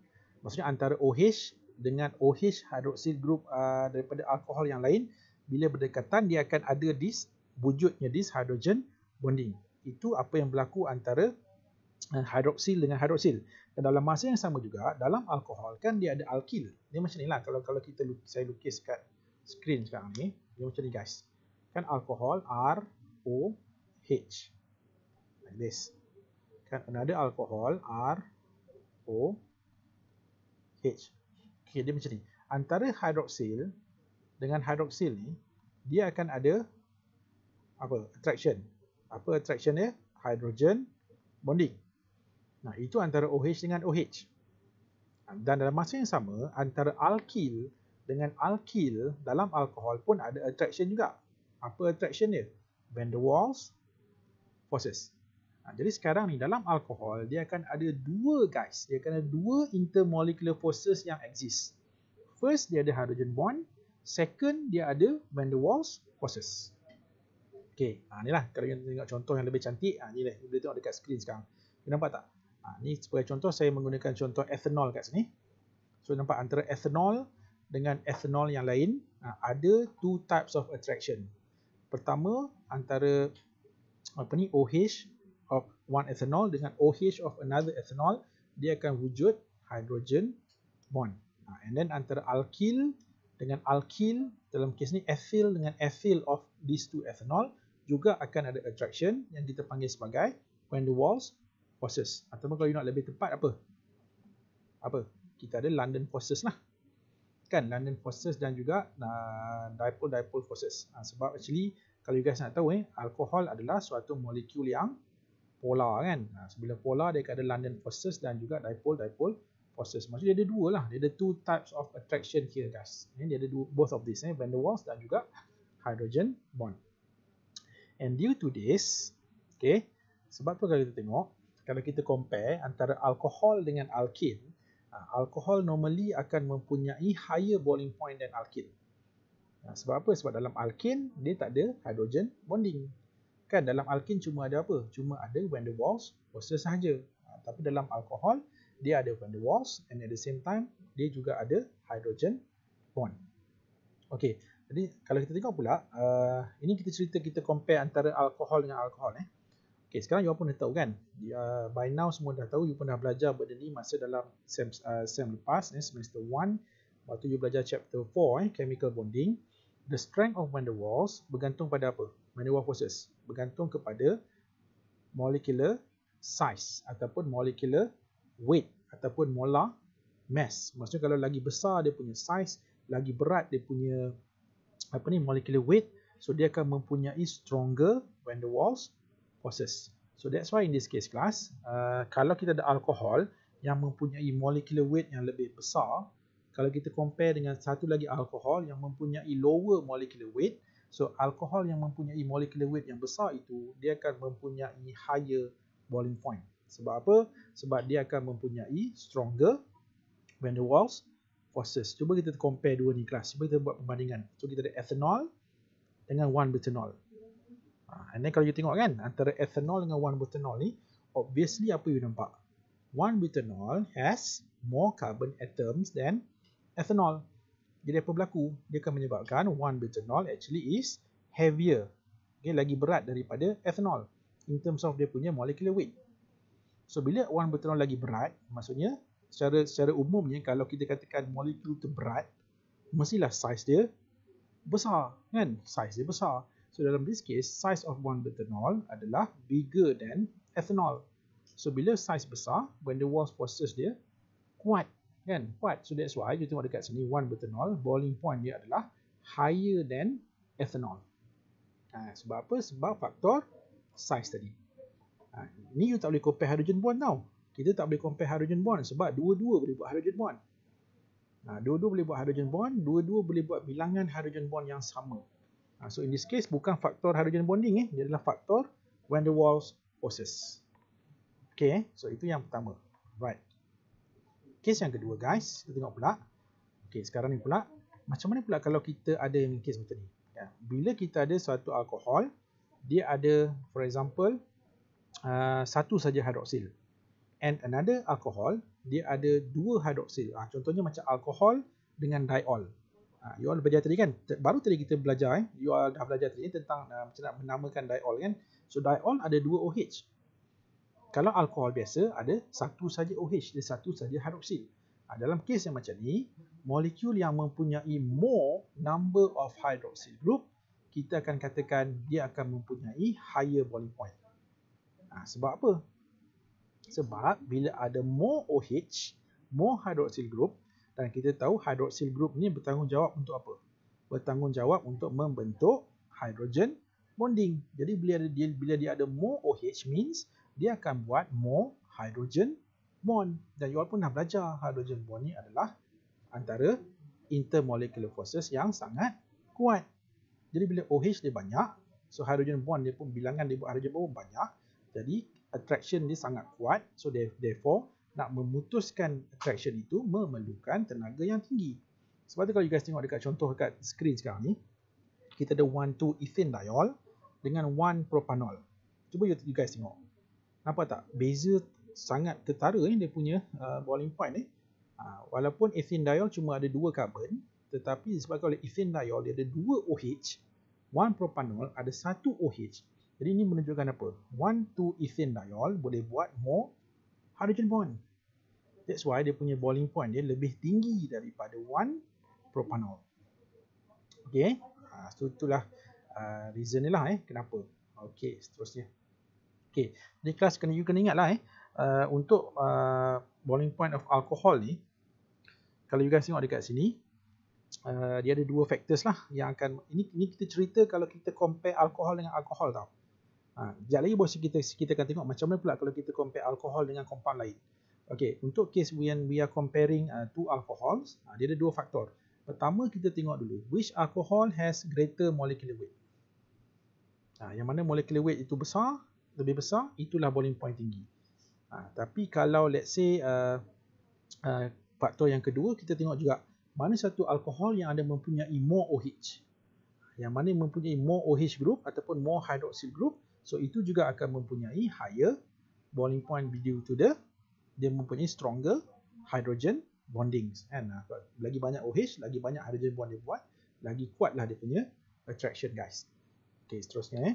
Maksudnya antara OH dengan OH hydroxyl group uh, daripada alkohol yang lain, bila berdekatan dia akan ada this, wujudnya this hydrogen bonding. Itu apa yang berlaku antara ah, hydroxyl dengan hydroxyl. Dan dalam masa yang sama juga, dalam alkohol kan dia ada alkil. Dia macam ni lah. Kalau, kalau kita saya lukis kat screen sekarang ni, dia macam ni guys. Kan alkohol R O H. Like this. Kan another alcohol R O H. Okay, dia macam ni. Antara hidroksil dengan hidroksil ni dia akan ada apa? Attraction. Apa attraction dia? Hydrogen bonding. Nah, itu antara OH dengan OH. Dan dalam masa yang sama, antara alkil dengan alkil dalam alkohol pun ada attraction juga. Apa attraction dia? Van der Waals forces. Ha, jadi sekarang ni dalam alkohol dia akan ada dua guys, dia akan ada dua intermolecular forces yang exist. First dia ada hydrogen bond, second dia ada van der Waals forces. Okey, ha lah kalau kita tengok contoh yang lebih cantik, ha inilah boleh tengok dekat screen sekarang. Kita nampak tak? Ha ni sebagai contoh saya menggunakan contoh ethanol kat sini. So nampak antara ethanol dengan ethanol yang lain ha, ada two types of attraction. Pertama antara apa ni OH of one ethanol dengan OH of another ethanol dia akan wujud hydrogen bond. Ha, and then antara alkil dengan alkil dalam kes ni ethyl dengan ethyl of these two ethanol juga akan ada attraction yang kita panggil sebagai van der Waals forces. Atau kalau you nak lebih tepat apa? Apa? Kita ada London forces lah. Kan London forces dan juga uh, dipole-dipole forces. Uh, sebab actually kalau you guys nak tahu eh, alkohol adalah suatu molekul yang polar kan. Ha, sebelum polar dia ada London forces dan juga dipole dipole forces. Maksudnya dia ada dua lah. Dia ada two types of attraction here guys. Eh, dia ada dua, both of these eh, van der Waals dan juga hydrogen bond. And due to this, okay, sebab tu kalau kita tengok, kalau kita compare antara alkohol dengan alkin, ha, alkohol normally akan mempunyai higher boiling point than alkin. Ha, sebab apa? Sebab dalam alkin dia tak ada hydrogen bonding. Kan dalam alkin cuma ada apa? Cuma ada van der Waals poster sahaja. Ha, tapi dalam alkohol dia ada van der Waals and at the same time dia juga ada hydrogen bond. Okey. Jadi kalau kita tengok pula, uh, ini kita cerita kita compare antara alkohol dengan alkohol eh. Okey, sekarang you pun dah tahu kan. Uh, by now semua dah tahu you pun dah belajar benda ni masa dalam sem uh, sem lepas eh, semester 1 waktu you belajar chapter 4 eh chemical bonding the strength of van der Waals bergantung pada apa? Van der Waals forces bergantung kepada molecular size ataupun molecular weight ataupun molar mass. Maksudnya kalau lagi besar dia punya size, lagi berat dia punya apa ni molecular weight, so dia akan mempunyai stronger van der Waals forces. So that's why in this case class, uh, kalau kita ada alkohol yang mempunyai molecular weight yang lebih besar, kalau kita compare dengan satu lagi alkohol yang mempunyai lower molecular weight so alkohol yang mempunyai molecular weight yang besar itu dia akan mempunyai higher boiling point sebab apa sebab dia akan mempunyai stronger van der waals forces cuba kita compare dua ni kelas cuba kita buat perbandingan so kita ada ethanol dengan 1 butanol ha and then kalau you tengok kan antara ethanol dengan 1 butanol ni obviously apa you nampak 1 butanol has more carbon atoms than ethanol. Jadi apa berlaku? Dia akan menyebabkan 1 butanol actually is heavier. Okay, lagi berat daripada ethanol in terms of dia punya molecular weight. So bila 1 butanol lagi berat, maksudnya secara secara umumnya kalau kita katakan molekul tu berat, mestilah size dia besar, kan? Size dia besar. So dalam this case, size of 1 butanol adalah bigger than ethanol. So bila size besar, when the Walsh forces dia kuat, kan what so that's why you tengok dekat sini one butanol boiling point dia adalah higher than ethanol ha, sebab apa sebab faktor size tadi ha, ni you tak boleh compare hydrogen bond tau kita tak boleh compare hydrogen bond sebab dua-dua boleh buat hydrogen bond ha, dua-dua boleh buat hydrogen bond dua-dua boleh buat bilangan hydrogen bond yang sama ha, so in this case bukan faktor hydrogen bonding eh dia adalah faktor van der Waals forces. okay so itu yang pertama right kes yang kedua guys kita tengok pula okey sekarang ni pula macam mana pula kalau kita ada yang kes macam ni ya bila kita ada suatu alkohol dia ada for example uh, satu saja hidroksil. and another alkohol dia ada dua hidroksil. ha, ah, contohnya macam alkohol dengan diol ha, you all belajar tadi kan baru tadi kita belajar eh you all dah belajar tadi eh, tentang uh, macam nak menamakan diol kan so diol ada dua OH kalau alkohol biasa ada satu saja OH, ada satu saja hydroxyl. Ha, ah, dalam kes yang macam ni, molekul yang mempunyai more number of hydroxyl group, kita akan katakan dia akan mempunyai higher boiling point. Ha, sebab apa? Sebab bila ada more OH, more hydroxyl group, dan kita tahu hydroxyl group ni bertanggungjawab untuk apa? Bertanggungjawab untuk membentuk hydrogen bonding. Jadi bila dia, bila dia ada more OH means, dia akan buat more hydrogen bond. Dan you all pun dah belajar hydrogen bond ni adalah antara intermolecular forces yang sangat kuat. Jadi bila OH dia banyak, so hydrogen bond dia pun bilangan dia buat hydrogen bond banyak. Jadi attraction dia sangat kuat. So therefore nak memutuskan attraction itu memerlukan tenaga yang tinggi. Sebab tu kalau you guys tengok dekat contoh dekat screen sekarang ni, kita ada 1,2 ethane diol dengan 1 propanol. Cuba you, guys tengok. Nampak tak? Beza sangat ketara ni eh, dia punya uh, boiling point ni. Eh. Uh, walaupun ethene diol cuma ada dua carbon, tetapi disebabkan oleh ethene diol dia ada dua OH, one propanol ada satu OH. Jadi ini menunjukkan apa? One two ethene diol boleh buat more hydrogen bond. That's why dia punya boiling point dia lebih tinggi daripada one propanol. Okay, uh, so itulah uh, reason ni lah eh kenapa. Okay, seterusnya. Okay, ni kelas kena you kena lah eh. Uh, untuk uh, boiling point of alcohol ni kalau you guys tengok dekat sini uh, dia ada dua factors lah yang akan ini ini kita cerita kalau kita compare alcohol dengan alkohol tau. Ha, jap lagi bos kita kita akan tengok macam mana pula kalau kita compare alkohol dengan compound lain. Okay, untuk case we are, we are comparing uh, two alcohols, ha, dia ada dua faktor. Pertama kita tengok dulu which alcohol has greater molecular weight. Ha, yang mana molecular weight itu besar lebih besar, itulah boiling point tinggi. Ha, tapi kalau let's say uh, uh, faktor yang kedua, kita tengok juga mana satu alkohol yang ada mempunyai more OH. Yang mana mempunyai more OH group ataupun more hydroxyl group, so itu juga akan mempunyai higher boiling point due to the dia mempunyai stronger hydrogen bonding. Kan? Uh, lagi banyak OH, lagi banyak hydrogen bond dia buat, lagi kuatlah dia punya attraction guys. Okay, seterusnya eh.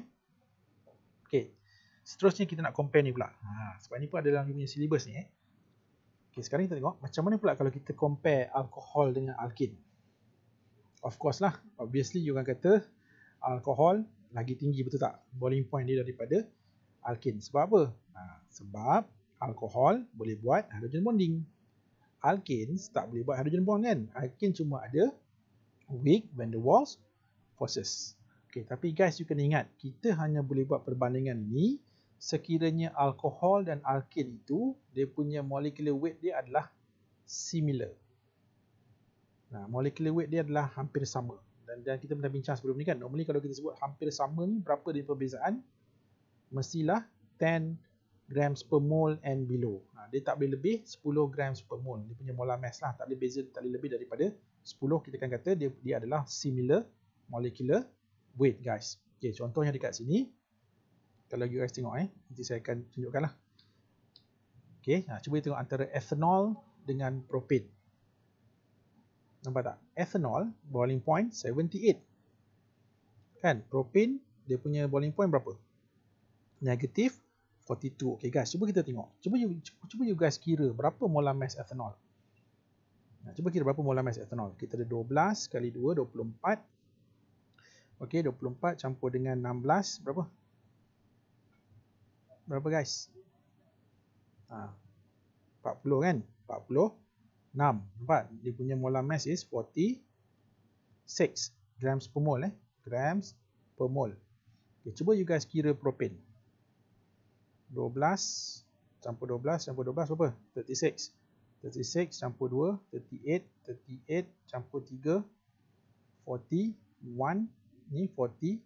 Okay, seterusnya kita nak compare ni pula. Ha, sebab ni pun ada dalam punya syllabus ni. Eh. Okay, sekarang kita tengok macam mana pula kalau kita compare alkohol dengan alkin. Of course lah, obviously you akan kata alkohol lagi tinggi betul tak? Boiling point dia daripada alkin. Sebab apa? Ha, sebab alkohol boleh buat hydrogen bonding. Alkin tak boleh buat hydrogen bond kan? Alkin cuma ada weak van der Waals forces. Okay, tapi guys you kena ingat kita hanya boleh buat perbandingan ni sekiranya alkohol dan alkil itu dia punya molecular weight dia adalah similar. Nah, molecular weight dia adalah hampir sama. Dan, dan kita pernah bincang sebelum ni kan, normally kalau kita sebut hampir sama ni berapa dia perbezaan? Mestilah 10 grams per mole and below. Nah, dia tak boleh lebih 10 grams per mole. Dia punya molar mass lah, tak boleh beza, tak boleh lebih daripada 10. Kita akan kata dia, dia adalah similar molecular weight guys. Okay, contohnya dekat sini, kalau you guys tengok eh nanti saya akan tunjukkan lah. Okay, ha cuba tengok antara ethanol dengan propane nampak tak ethanol boiling point 78 kan propane dia punya boiling point berapa negatif 42 Okay guys cuba kita tengok cuba you, cuba you guys kira berapa molar mass ethanol nah, ha, cuba kira berapa molar mass ethanol kita ada 12 kali 2 24 okey 24 campur dengan 16 berapa berapa guys? Ha. 40 kan? 46. Nampak? Dia punya molar mass is 46 grams per mole eh. Grams per mole. Okay, cuba you guys kira propen. 12 campur 12 campur 12 berapa? 36. 36 campur 2 38 38 campur 3 41 ni 44.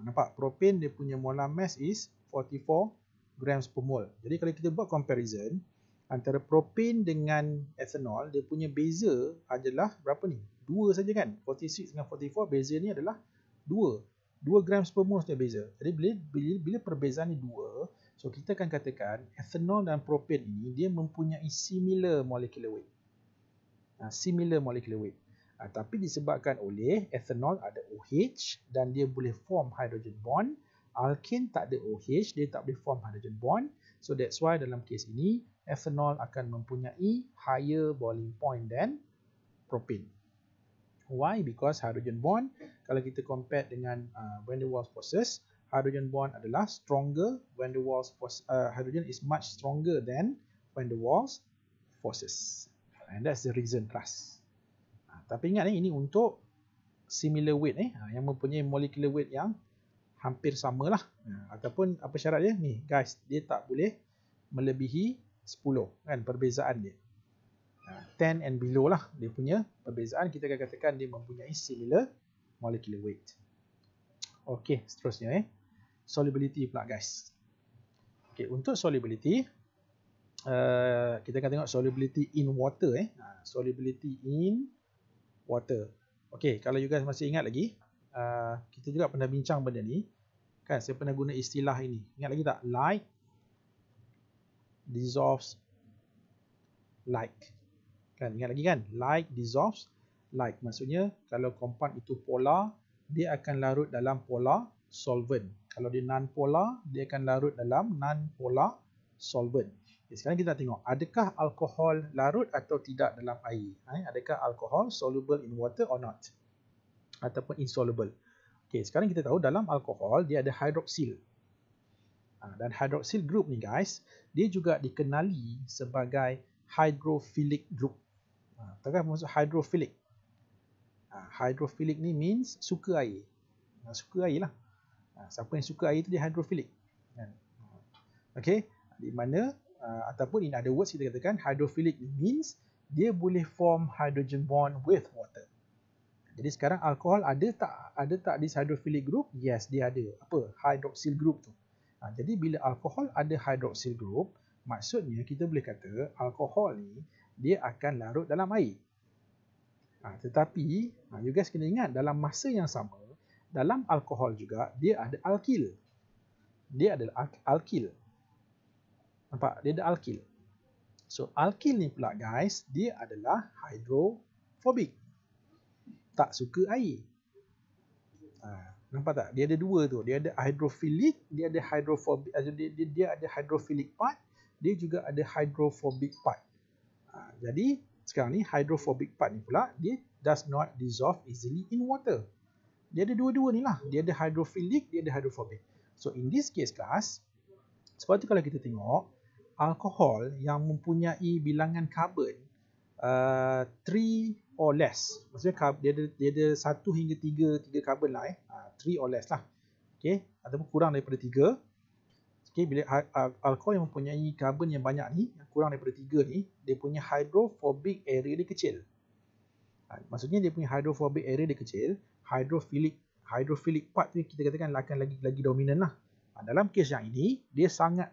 Nampak propen dia punya molar mass is 44. 44 grams per mole. Jadi kalau kita buat comparison antara propane dengan ethanol, dia punya beza adalah berapa ni? 2 saja kan? 46 dengan 44 beza ni adalah 2. 2 grams per mole dia beza. Jadi bila, bila, bila perbezaan ni 2, so kita akan katakan ethanol dan propane ini dia mempunyai similar molecular weight. Nah, ha, similar molecular weight. Ha, tapi disebabkan oleh ethanol ada OH dan dia boleh form hydrogen bond alkene tak ada OH, dia tak boleh form hydrogen bond. So that's why dalam kes ini, ethanol akan mempunyai higher boiling point than propane. Why? Because hydrogen bond, kalau kita compare dengan uh, when the walls process, hydrogen bond adalah stronger van der Waals process, uh, hydrogen is much stronger than van der Waals forces. And that's the reason plus. Uh, tapi ingat ni, eh, ini untuk similar weight eh, yang mempunyai molecular weight yang hampir samalah. Ya. Ha, ataupun apa syarat dia? Ni, guys, dia tak boleh melebihi 10 kan perbezaan dia. Ha, 10 and below lah dia punya perbezaan kita akan katakan dia mempunyai similar molecular weight. Okey, seterusnya eh. Solubility pula guys. Okey, untuk solubility uh, kita akan tengok solubility in water eh. Ha, solubility in water. Okey, kalau you guys masih ingat lagi, Uh, kita juga pernah bincang benda ni kan saya pernah guna istilah ini ingat lagi tak like dissolves like kan ingat lagi kan like dissolves like maksudnya kalau compound itu polar dia akan larut dalam polar solvent kalau dia non polar dia akan larut dalam non polar solvent okay, eh, sekarang kita tengok adakah alkohol larut atau tidak dalam air eh, adakah alkohol soluble in water or not ataupun insoluble. Okey, sekarang kita tahu dalam alkohol dia ada hydroxyl. Ha, dan hydroxyl group ni guys, dia juga dikenali sebagai hydrophilic group. Ah, maksud hydrophilic. Ha, hydrophilic ni means suka air. suka air lah. siapa yang suka air tu dia hydrophilic. Kan? Okey, di mana ataupun in other words kita katakan hydrophilic means dia boleh form hydrogen bond with water. Jadi sekarang alkohol ada tak ada tak di hydrophilic group? Yes, dia ada. Apa? Hydroxyl group tu. Ha, jadi bila alkohol ada hydroxyl group, maksudnya kita boleh kata alkohol ni dia akan larut dalam air. Ha, tetapi ha, you guys kena ingat dalam masa yang sama dalam alkohol juga dia ada alkil. Dia ada alkil. Nampak? Dia ada alkil. So alkil ni pula guys, dia adalah hydrophobic tak suka air. Ha, nampak tak? Dia ada dua tu. Dia ada hydrophilic, dia ada hydrophobic. Dia, dia, dia ada hydrophilic part, dia juga ada hydrophobic part. Ha, jadi, sekarang ni hydrophobic part ni pula, dia does not dissolve easily in water. Dia ada dua-dua ni lah. Dia ada hydrophilic, dia ada hydrophobic. So, in this case, class. sebab tu kalau kita tengok, alkohol yang mempunyai bilangan karbon, uh, or less. Maksudnya dia ada, dia ada satu hingga tiga, tiga carbon lah eh. Ah, three or less lah. Okay. Ataupun kurang daripada tiga. Okay. Bila ha- alkohol yang mempunyai carbon yang banyak ni, kurang daripada tiga ni, dia punya hydrophobic area dia kecil. Ha, maksudnya dia punya hydrophobic area dia kecil. Hydrophilic hydrophilic part tu kita katakan akan lagi lagi dominan lah. Ha, dalam kes yang ini, dia sangat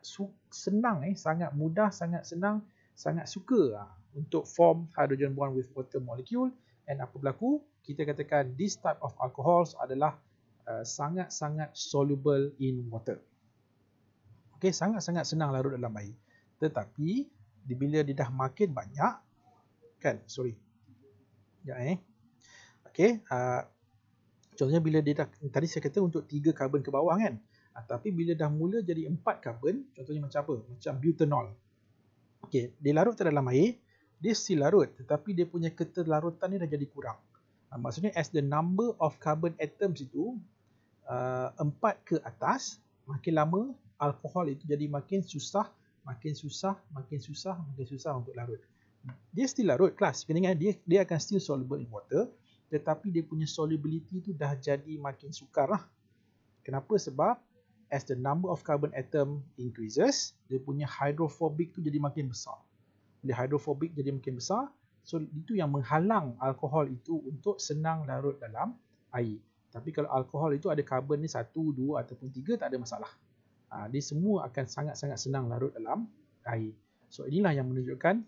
senang eh. Sangat mudah, sangat senang, sangat suka. Ha untuk form hydrogen bond with water molecule and apa berlaku kita katakan this type of alcohols adalah uh, sangat-sangat uh, soluble in water okey sangat-sangat senang larut dalam air tetapi bila dia dah makin banyak kan sorry ya eh okey uh, contohnya bila dia dah tadi saya kata untuk 3 karbon ke bawah kan uh, tapi bila dah mula jadi 4 karbon contohnya macam apa macam butanol okey dia larut dalam air dia still larut tetapi dia punya keterlarutan ni dah jadi kurang. Uh, maksudnya as the number of carbon atoms itu uh, empat ke atas, makin lama alkohol itu jadi makin susah, makin susah, makin susah, makin susah untuk larut. Dia still larut kelas. Kena ingat dia, dia akan still soluble in water tetapi dia punya solubility tu dah jadi makin sukar lah. Kenapa? Sebab as the number of carbon atom increases, dia punya hydrophobic tu jadi makin besar bila hydrophobic jadi makin besar so itu yang menghalang alkohol itu untuk senang larut dalam air tapi kalau alkohol itu ada karbon ni 1 2 ataupun tiga tak ada masalah ha, dia semua akan sangat-sangat senang larut dalam air so inilah yang menunjukkan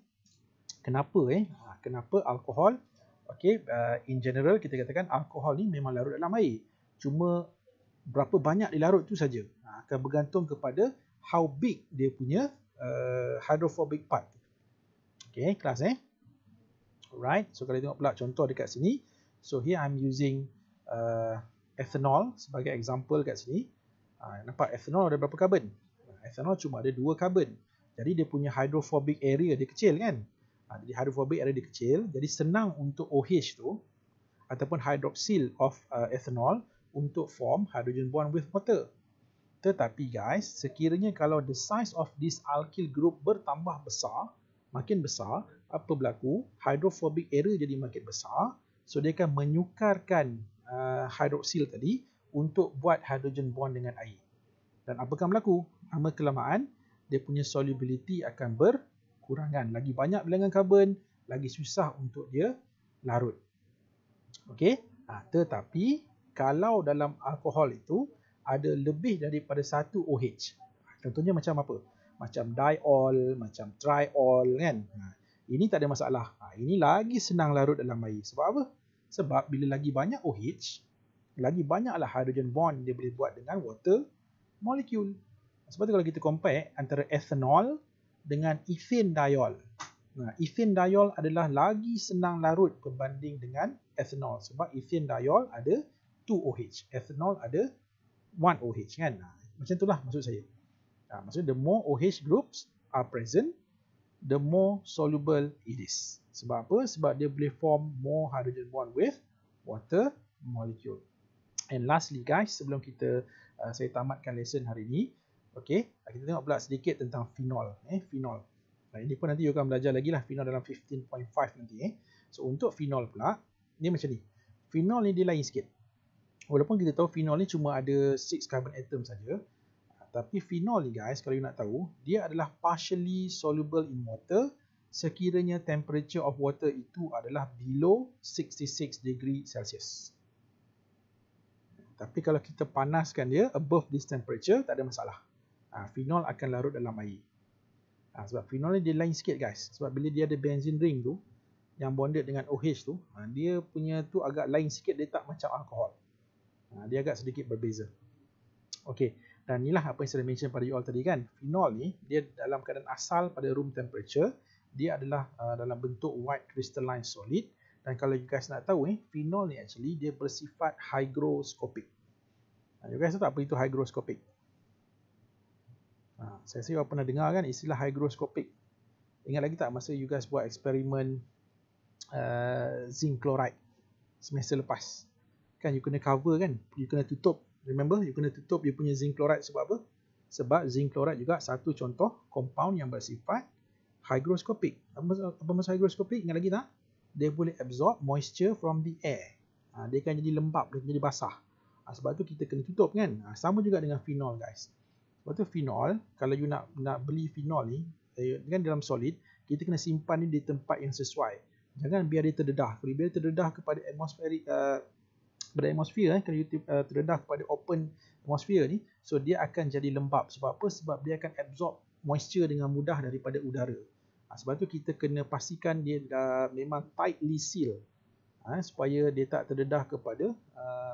kenapa eh ha, kenapa alkohol okay uh, in general kita katakan alkohol ni memang larut dalam air cuma berapa banyak dilarut tu saja ha, akan bergantung kepada how big dia punya uh, hydrophobic part Okay, kelas eh. Alright, so kalau tengok pula contoh dekat sini. So here I'm using uh, ethanol sebagai example dekat sini. Uh, nampak ethanol ada berapa carbon? Uh, ethanol cuma ada dua carbon. Jadi dia punya hydrophobic area dia kecil kan? Uh, jadi hydrophobic area dia kecil. Jadi senang untuk OH tu ataupun hydroxyl of uh, ethanol untuk form hydrogen bond with water. Tetapi guys, sekiranya kalau the size of this alkyl group bertambah besar, makin besar, apa berlaku? Hydrophobic area jadi makin besar. So dia akan menyukarkan uh, hydroxyl tadi untuk buat hydrogen bond dengan air. Dan apa apakah berlaku? Lama kelamaan, dia punya solubility akan berkurangan. Lagi banyak bilangan karbon, lagi susah untuk dia larut. Okey? Ah, tetapi kalau dalam alkohol itu ada lebih daripada satu OH. Contohnya macam apa? macam die all, macam try all kan. Ha, ini tak ada masalah. Ha, ini lagi senang larut dalam air. Sebab apa? Sebab bila lagi banyak OH, lagi banyaklah hydrogen bond dia boleh buat dengan water molecule. Sebab tu kalau kita compare antara ethanol dengan ethane diol. Nah, ha, ethane diol adalah lagi senang larut berbanding dengan ethanol. Sebab ethane diol ada 2OH. Ethanol ada 1OH kan. Nah, ha, macam itulah maksud saya. Uh, maksudnya the more OH groups are present, the more soluble it is. Sebab apa? Sebab dia boleh form more hydrogen bond with water molecule. And lastly guys, sebelum kita uh, saya tamatkan lesson hari ini, okay, uh, kita tengok pula sedikit tentang phenol. Eh, phenol. Nah, ini pun nanti you akan belajar lagi lah phenol dalam 15.5 nanti. Eh. So untuk phenol pula, ni macam ni. Phenol ni dia lain sikit. Walaupun kita tahu phenol ni cuma ada 6 carbon atom saja, tapi phenol ni guys, kalau you nak tahu, dia adalah partially soluble in water sekiranya temperature of water itu adalah below 66 degree Celsius. Tapi kalau kita panaskan dia above this temperature, tak ada masalah. Ha, ah, phenol akan larut dalam air. Ha, sebab phenol ni dia lain sikit guys. Sebab bila dia ada benzin ring tu, yang bonded dengan OH tu, ha, dia punya tu agak lain sikit, dia tak macam alkohol. Ha, dia agak sedikit berbeza. Okay dan inilah apa yang saya mention pada you all tadi kan phenol ni dia dalam keadaan asal pada room temperature dia adalah uh, dalam bentuk white crystalline solid dan kalau you guys nak tahu ni eh, phenol ni actually dia bersifat hygroscopic nah, you guys tahu tak apa itu hygroscopic nah, saya rasa you all pernah dengar kan istilah hygroscopic ingat lagi tak masa you guys buat eksperimen uh, zinc chloride semester lepas kan you kena cover kan you kena tutup remember you kena tutup you punya zinc chloride sebab apa? Sebab zinc chloride juga satu contoh compound yang bersifat hygroscopic. Apa, apa maksud hygroscopic? Ingat lagi tak? Dia boleh absorb moisture from the air. Ha, dia akan jadi lembap, dia akan jadi basah. Ha, sebab tu kita kena tutup kan? Ha, sama juga dengan phenol guys. Sebab tu phenol, kalau you nak nak beli phenol ni, eh, kan dalam solid, kita kena simpan ni di tempat yang sesuai. Jangan biar dia terdedah. Bila dia terdedah kepada atmosferik uh, eh, kepada atmosfera eh, kerana YouTube uh, terendah kepada open atmosfera ni so dia akan jadi lembap sebab apa sebab dia akan absorb moisture dengan mudah daripada udara ha, sebab tu kita kena pastikan dia dah memang tightly seal ha, supaya dia tak terdedah kepada uh,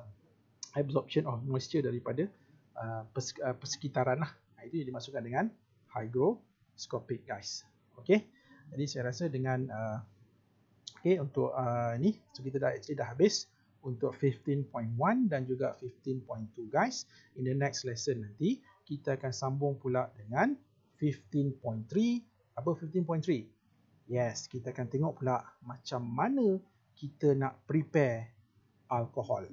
absorption of moisture daripada uh, ha, pers- uh, ha, persekitaran lah ha, itu yang dimasukkan dengan hygroscopic guys Okay, jadi saya rasa dengan uh, okay untuk uh, ni so kita dah actually dah habis untuk 15.1 dan juga 15.2 guys. In the next lesson nanti, kita akan sambung pula dengan 15.3. Apa 15.3? Yes, kita akan tengok pula macam mana kita nak prepare alkohol.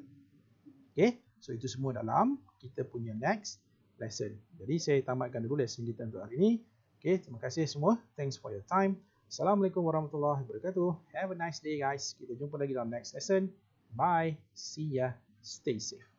Okay, so itu semua dalam kita punya next lesson. Jadi saya tamatkan dulu lesson kita untuk hari ini. Okay, terima kasih semua. Thanks for your time. Assalamualaikum warahmatullahi wabarakatuh. Have a nice day guys. Kita jumpa lagi dalam next lesson. Bye. See ya. Stay safe.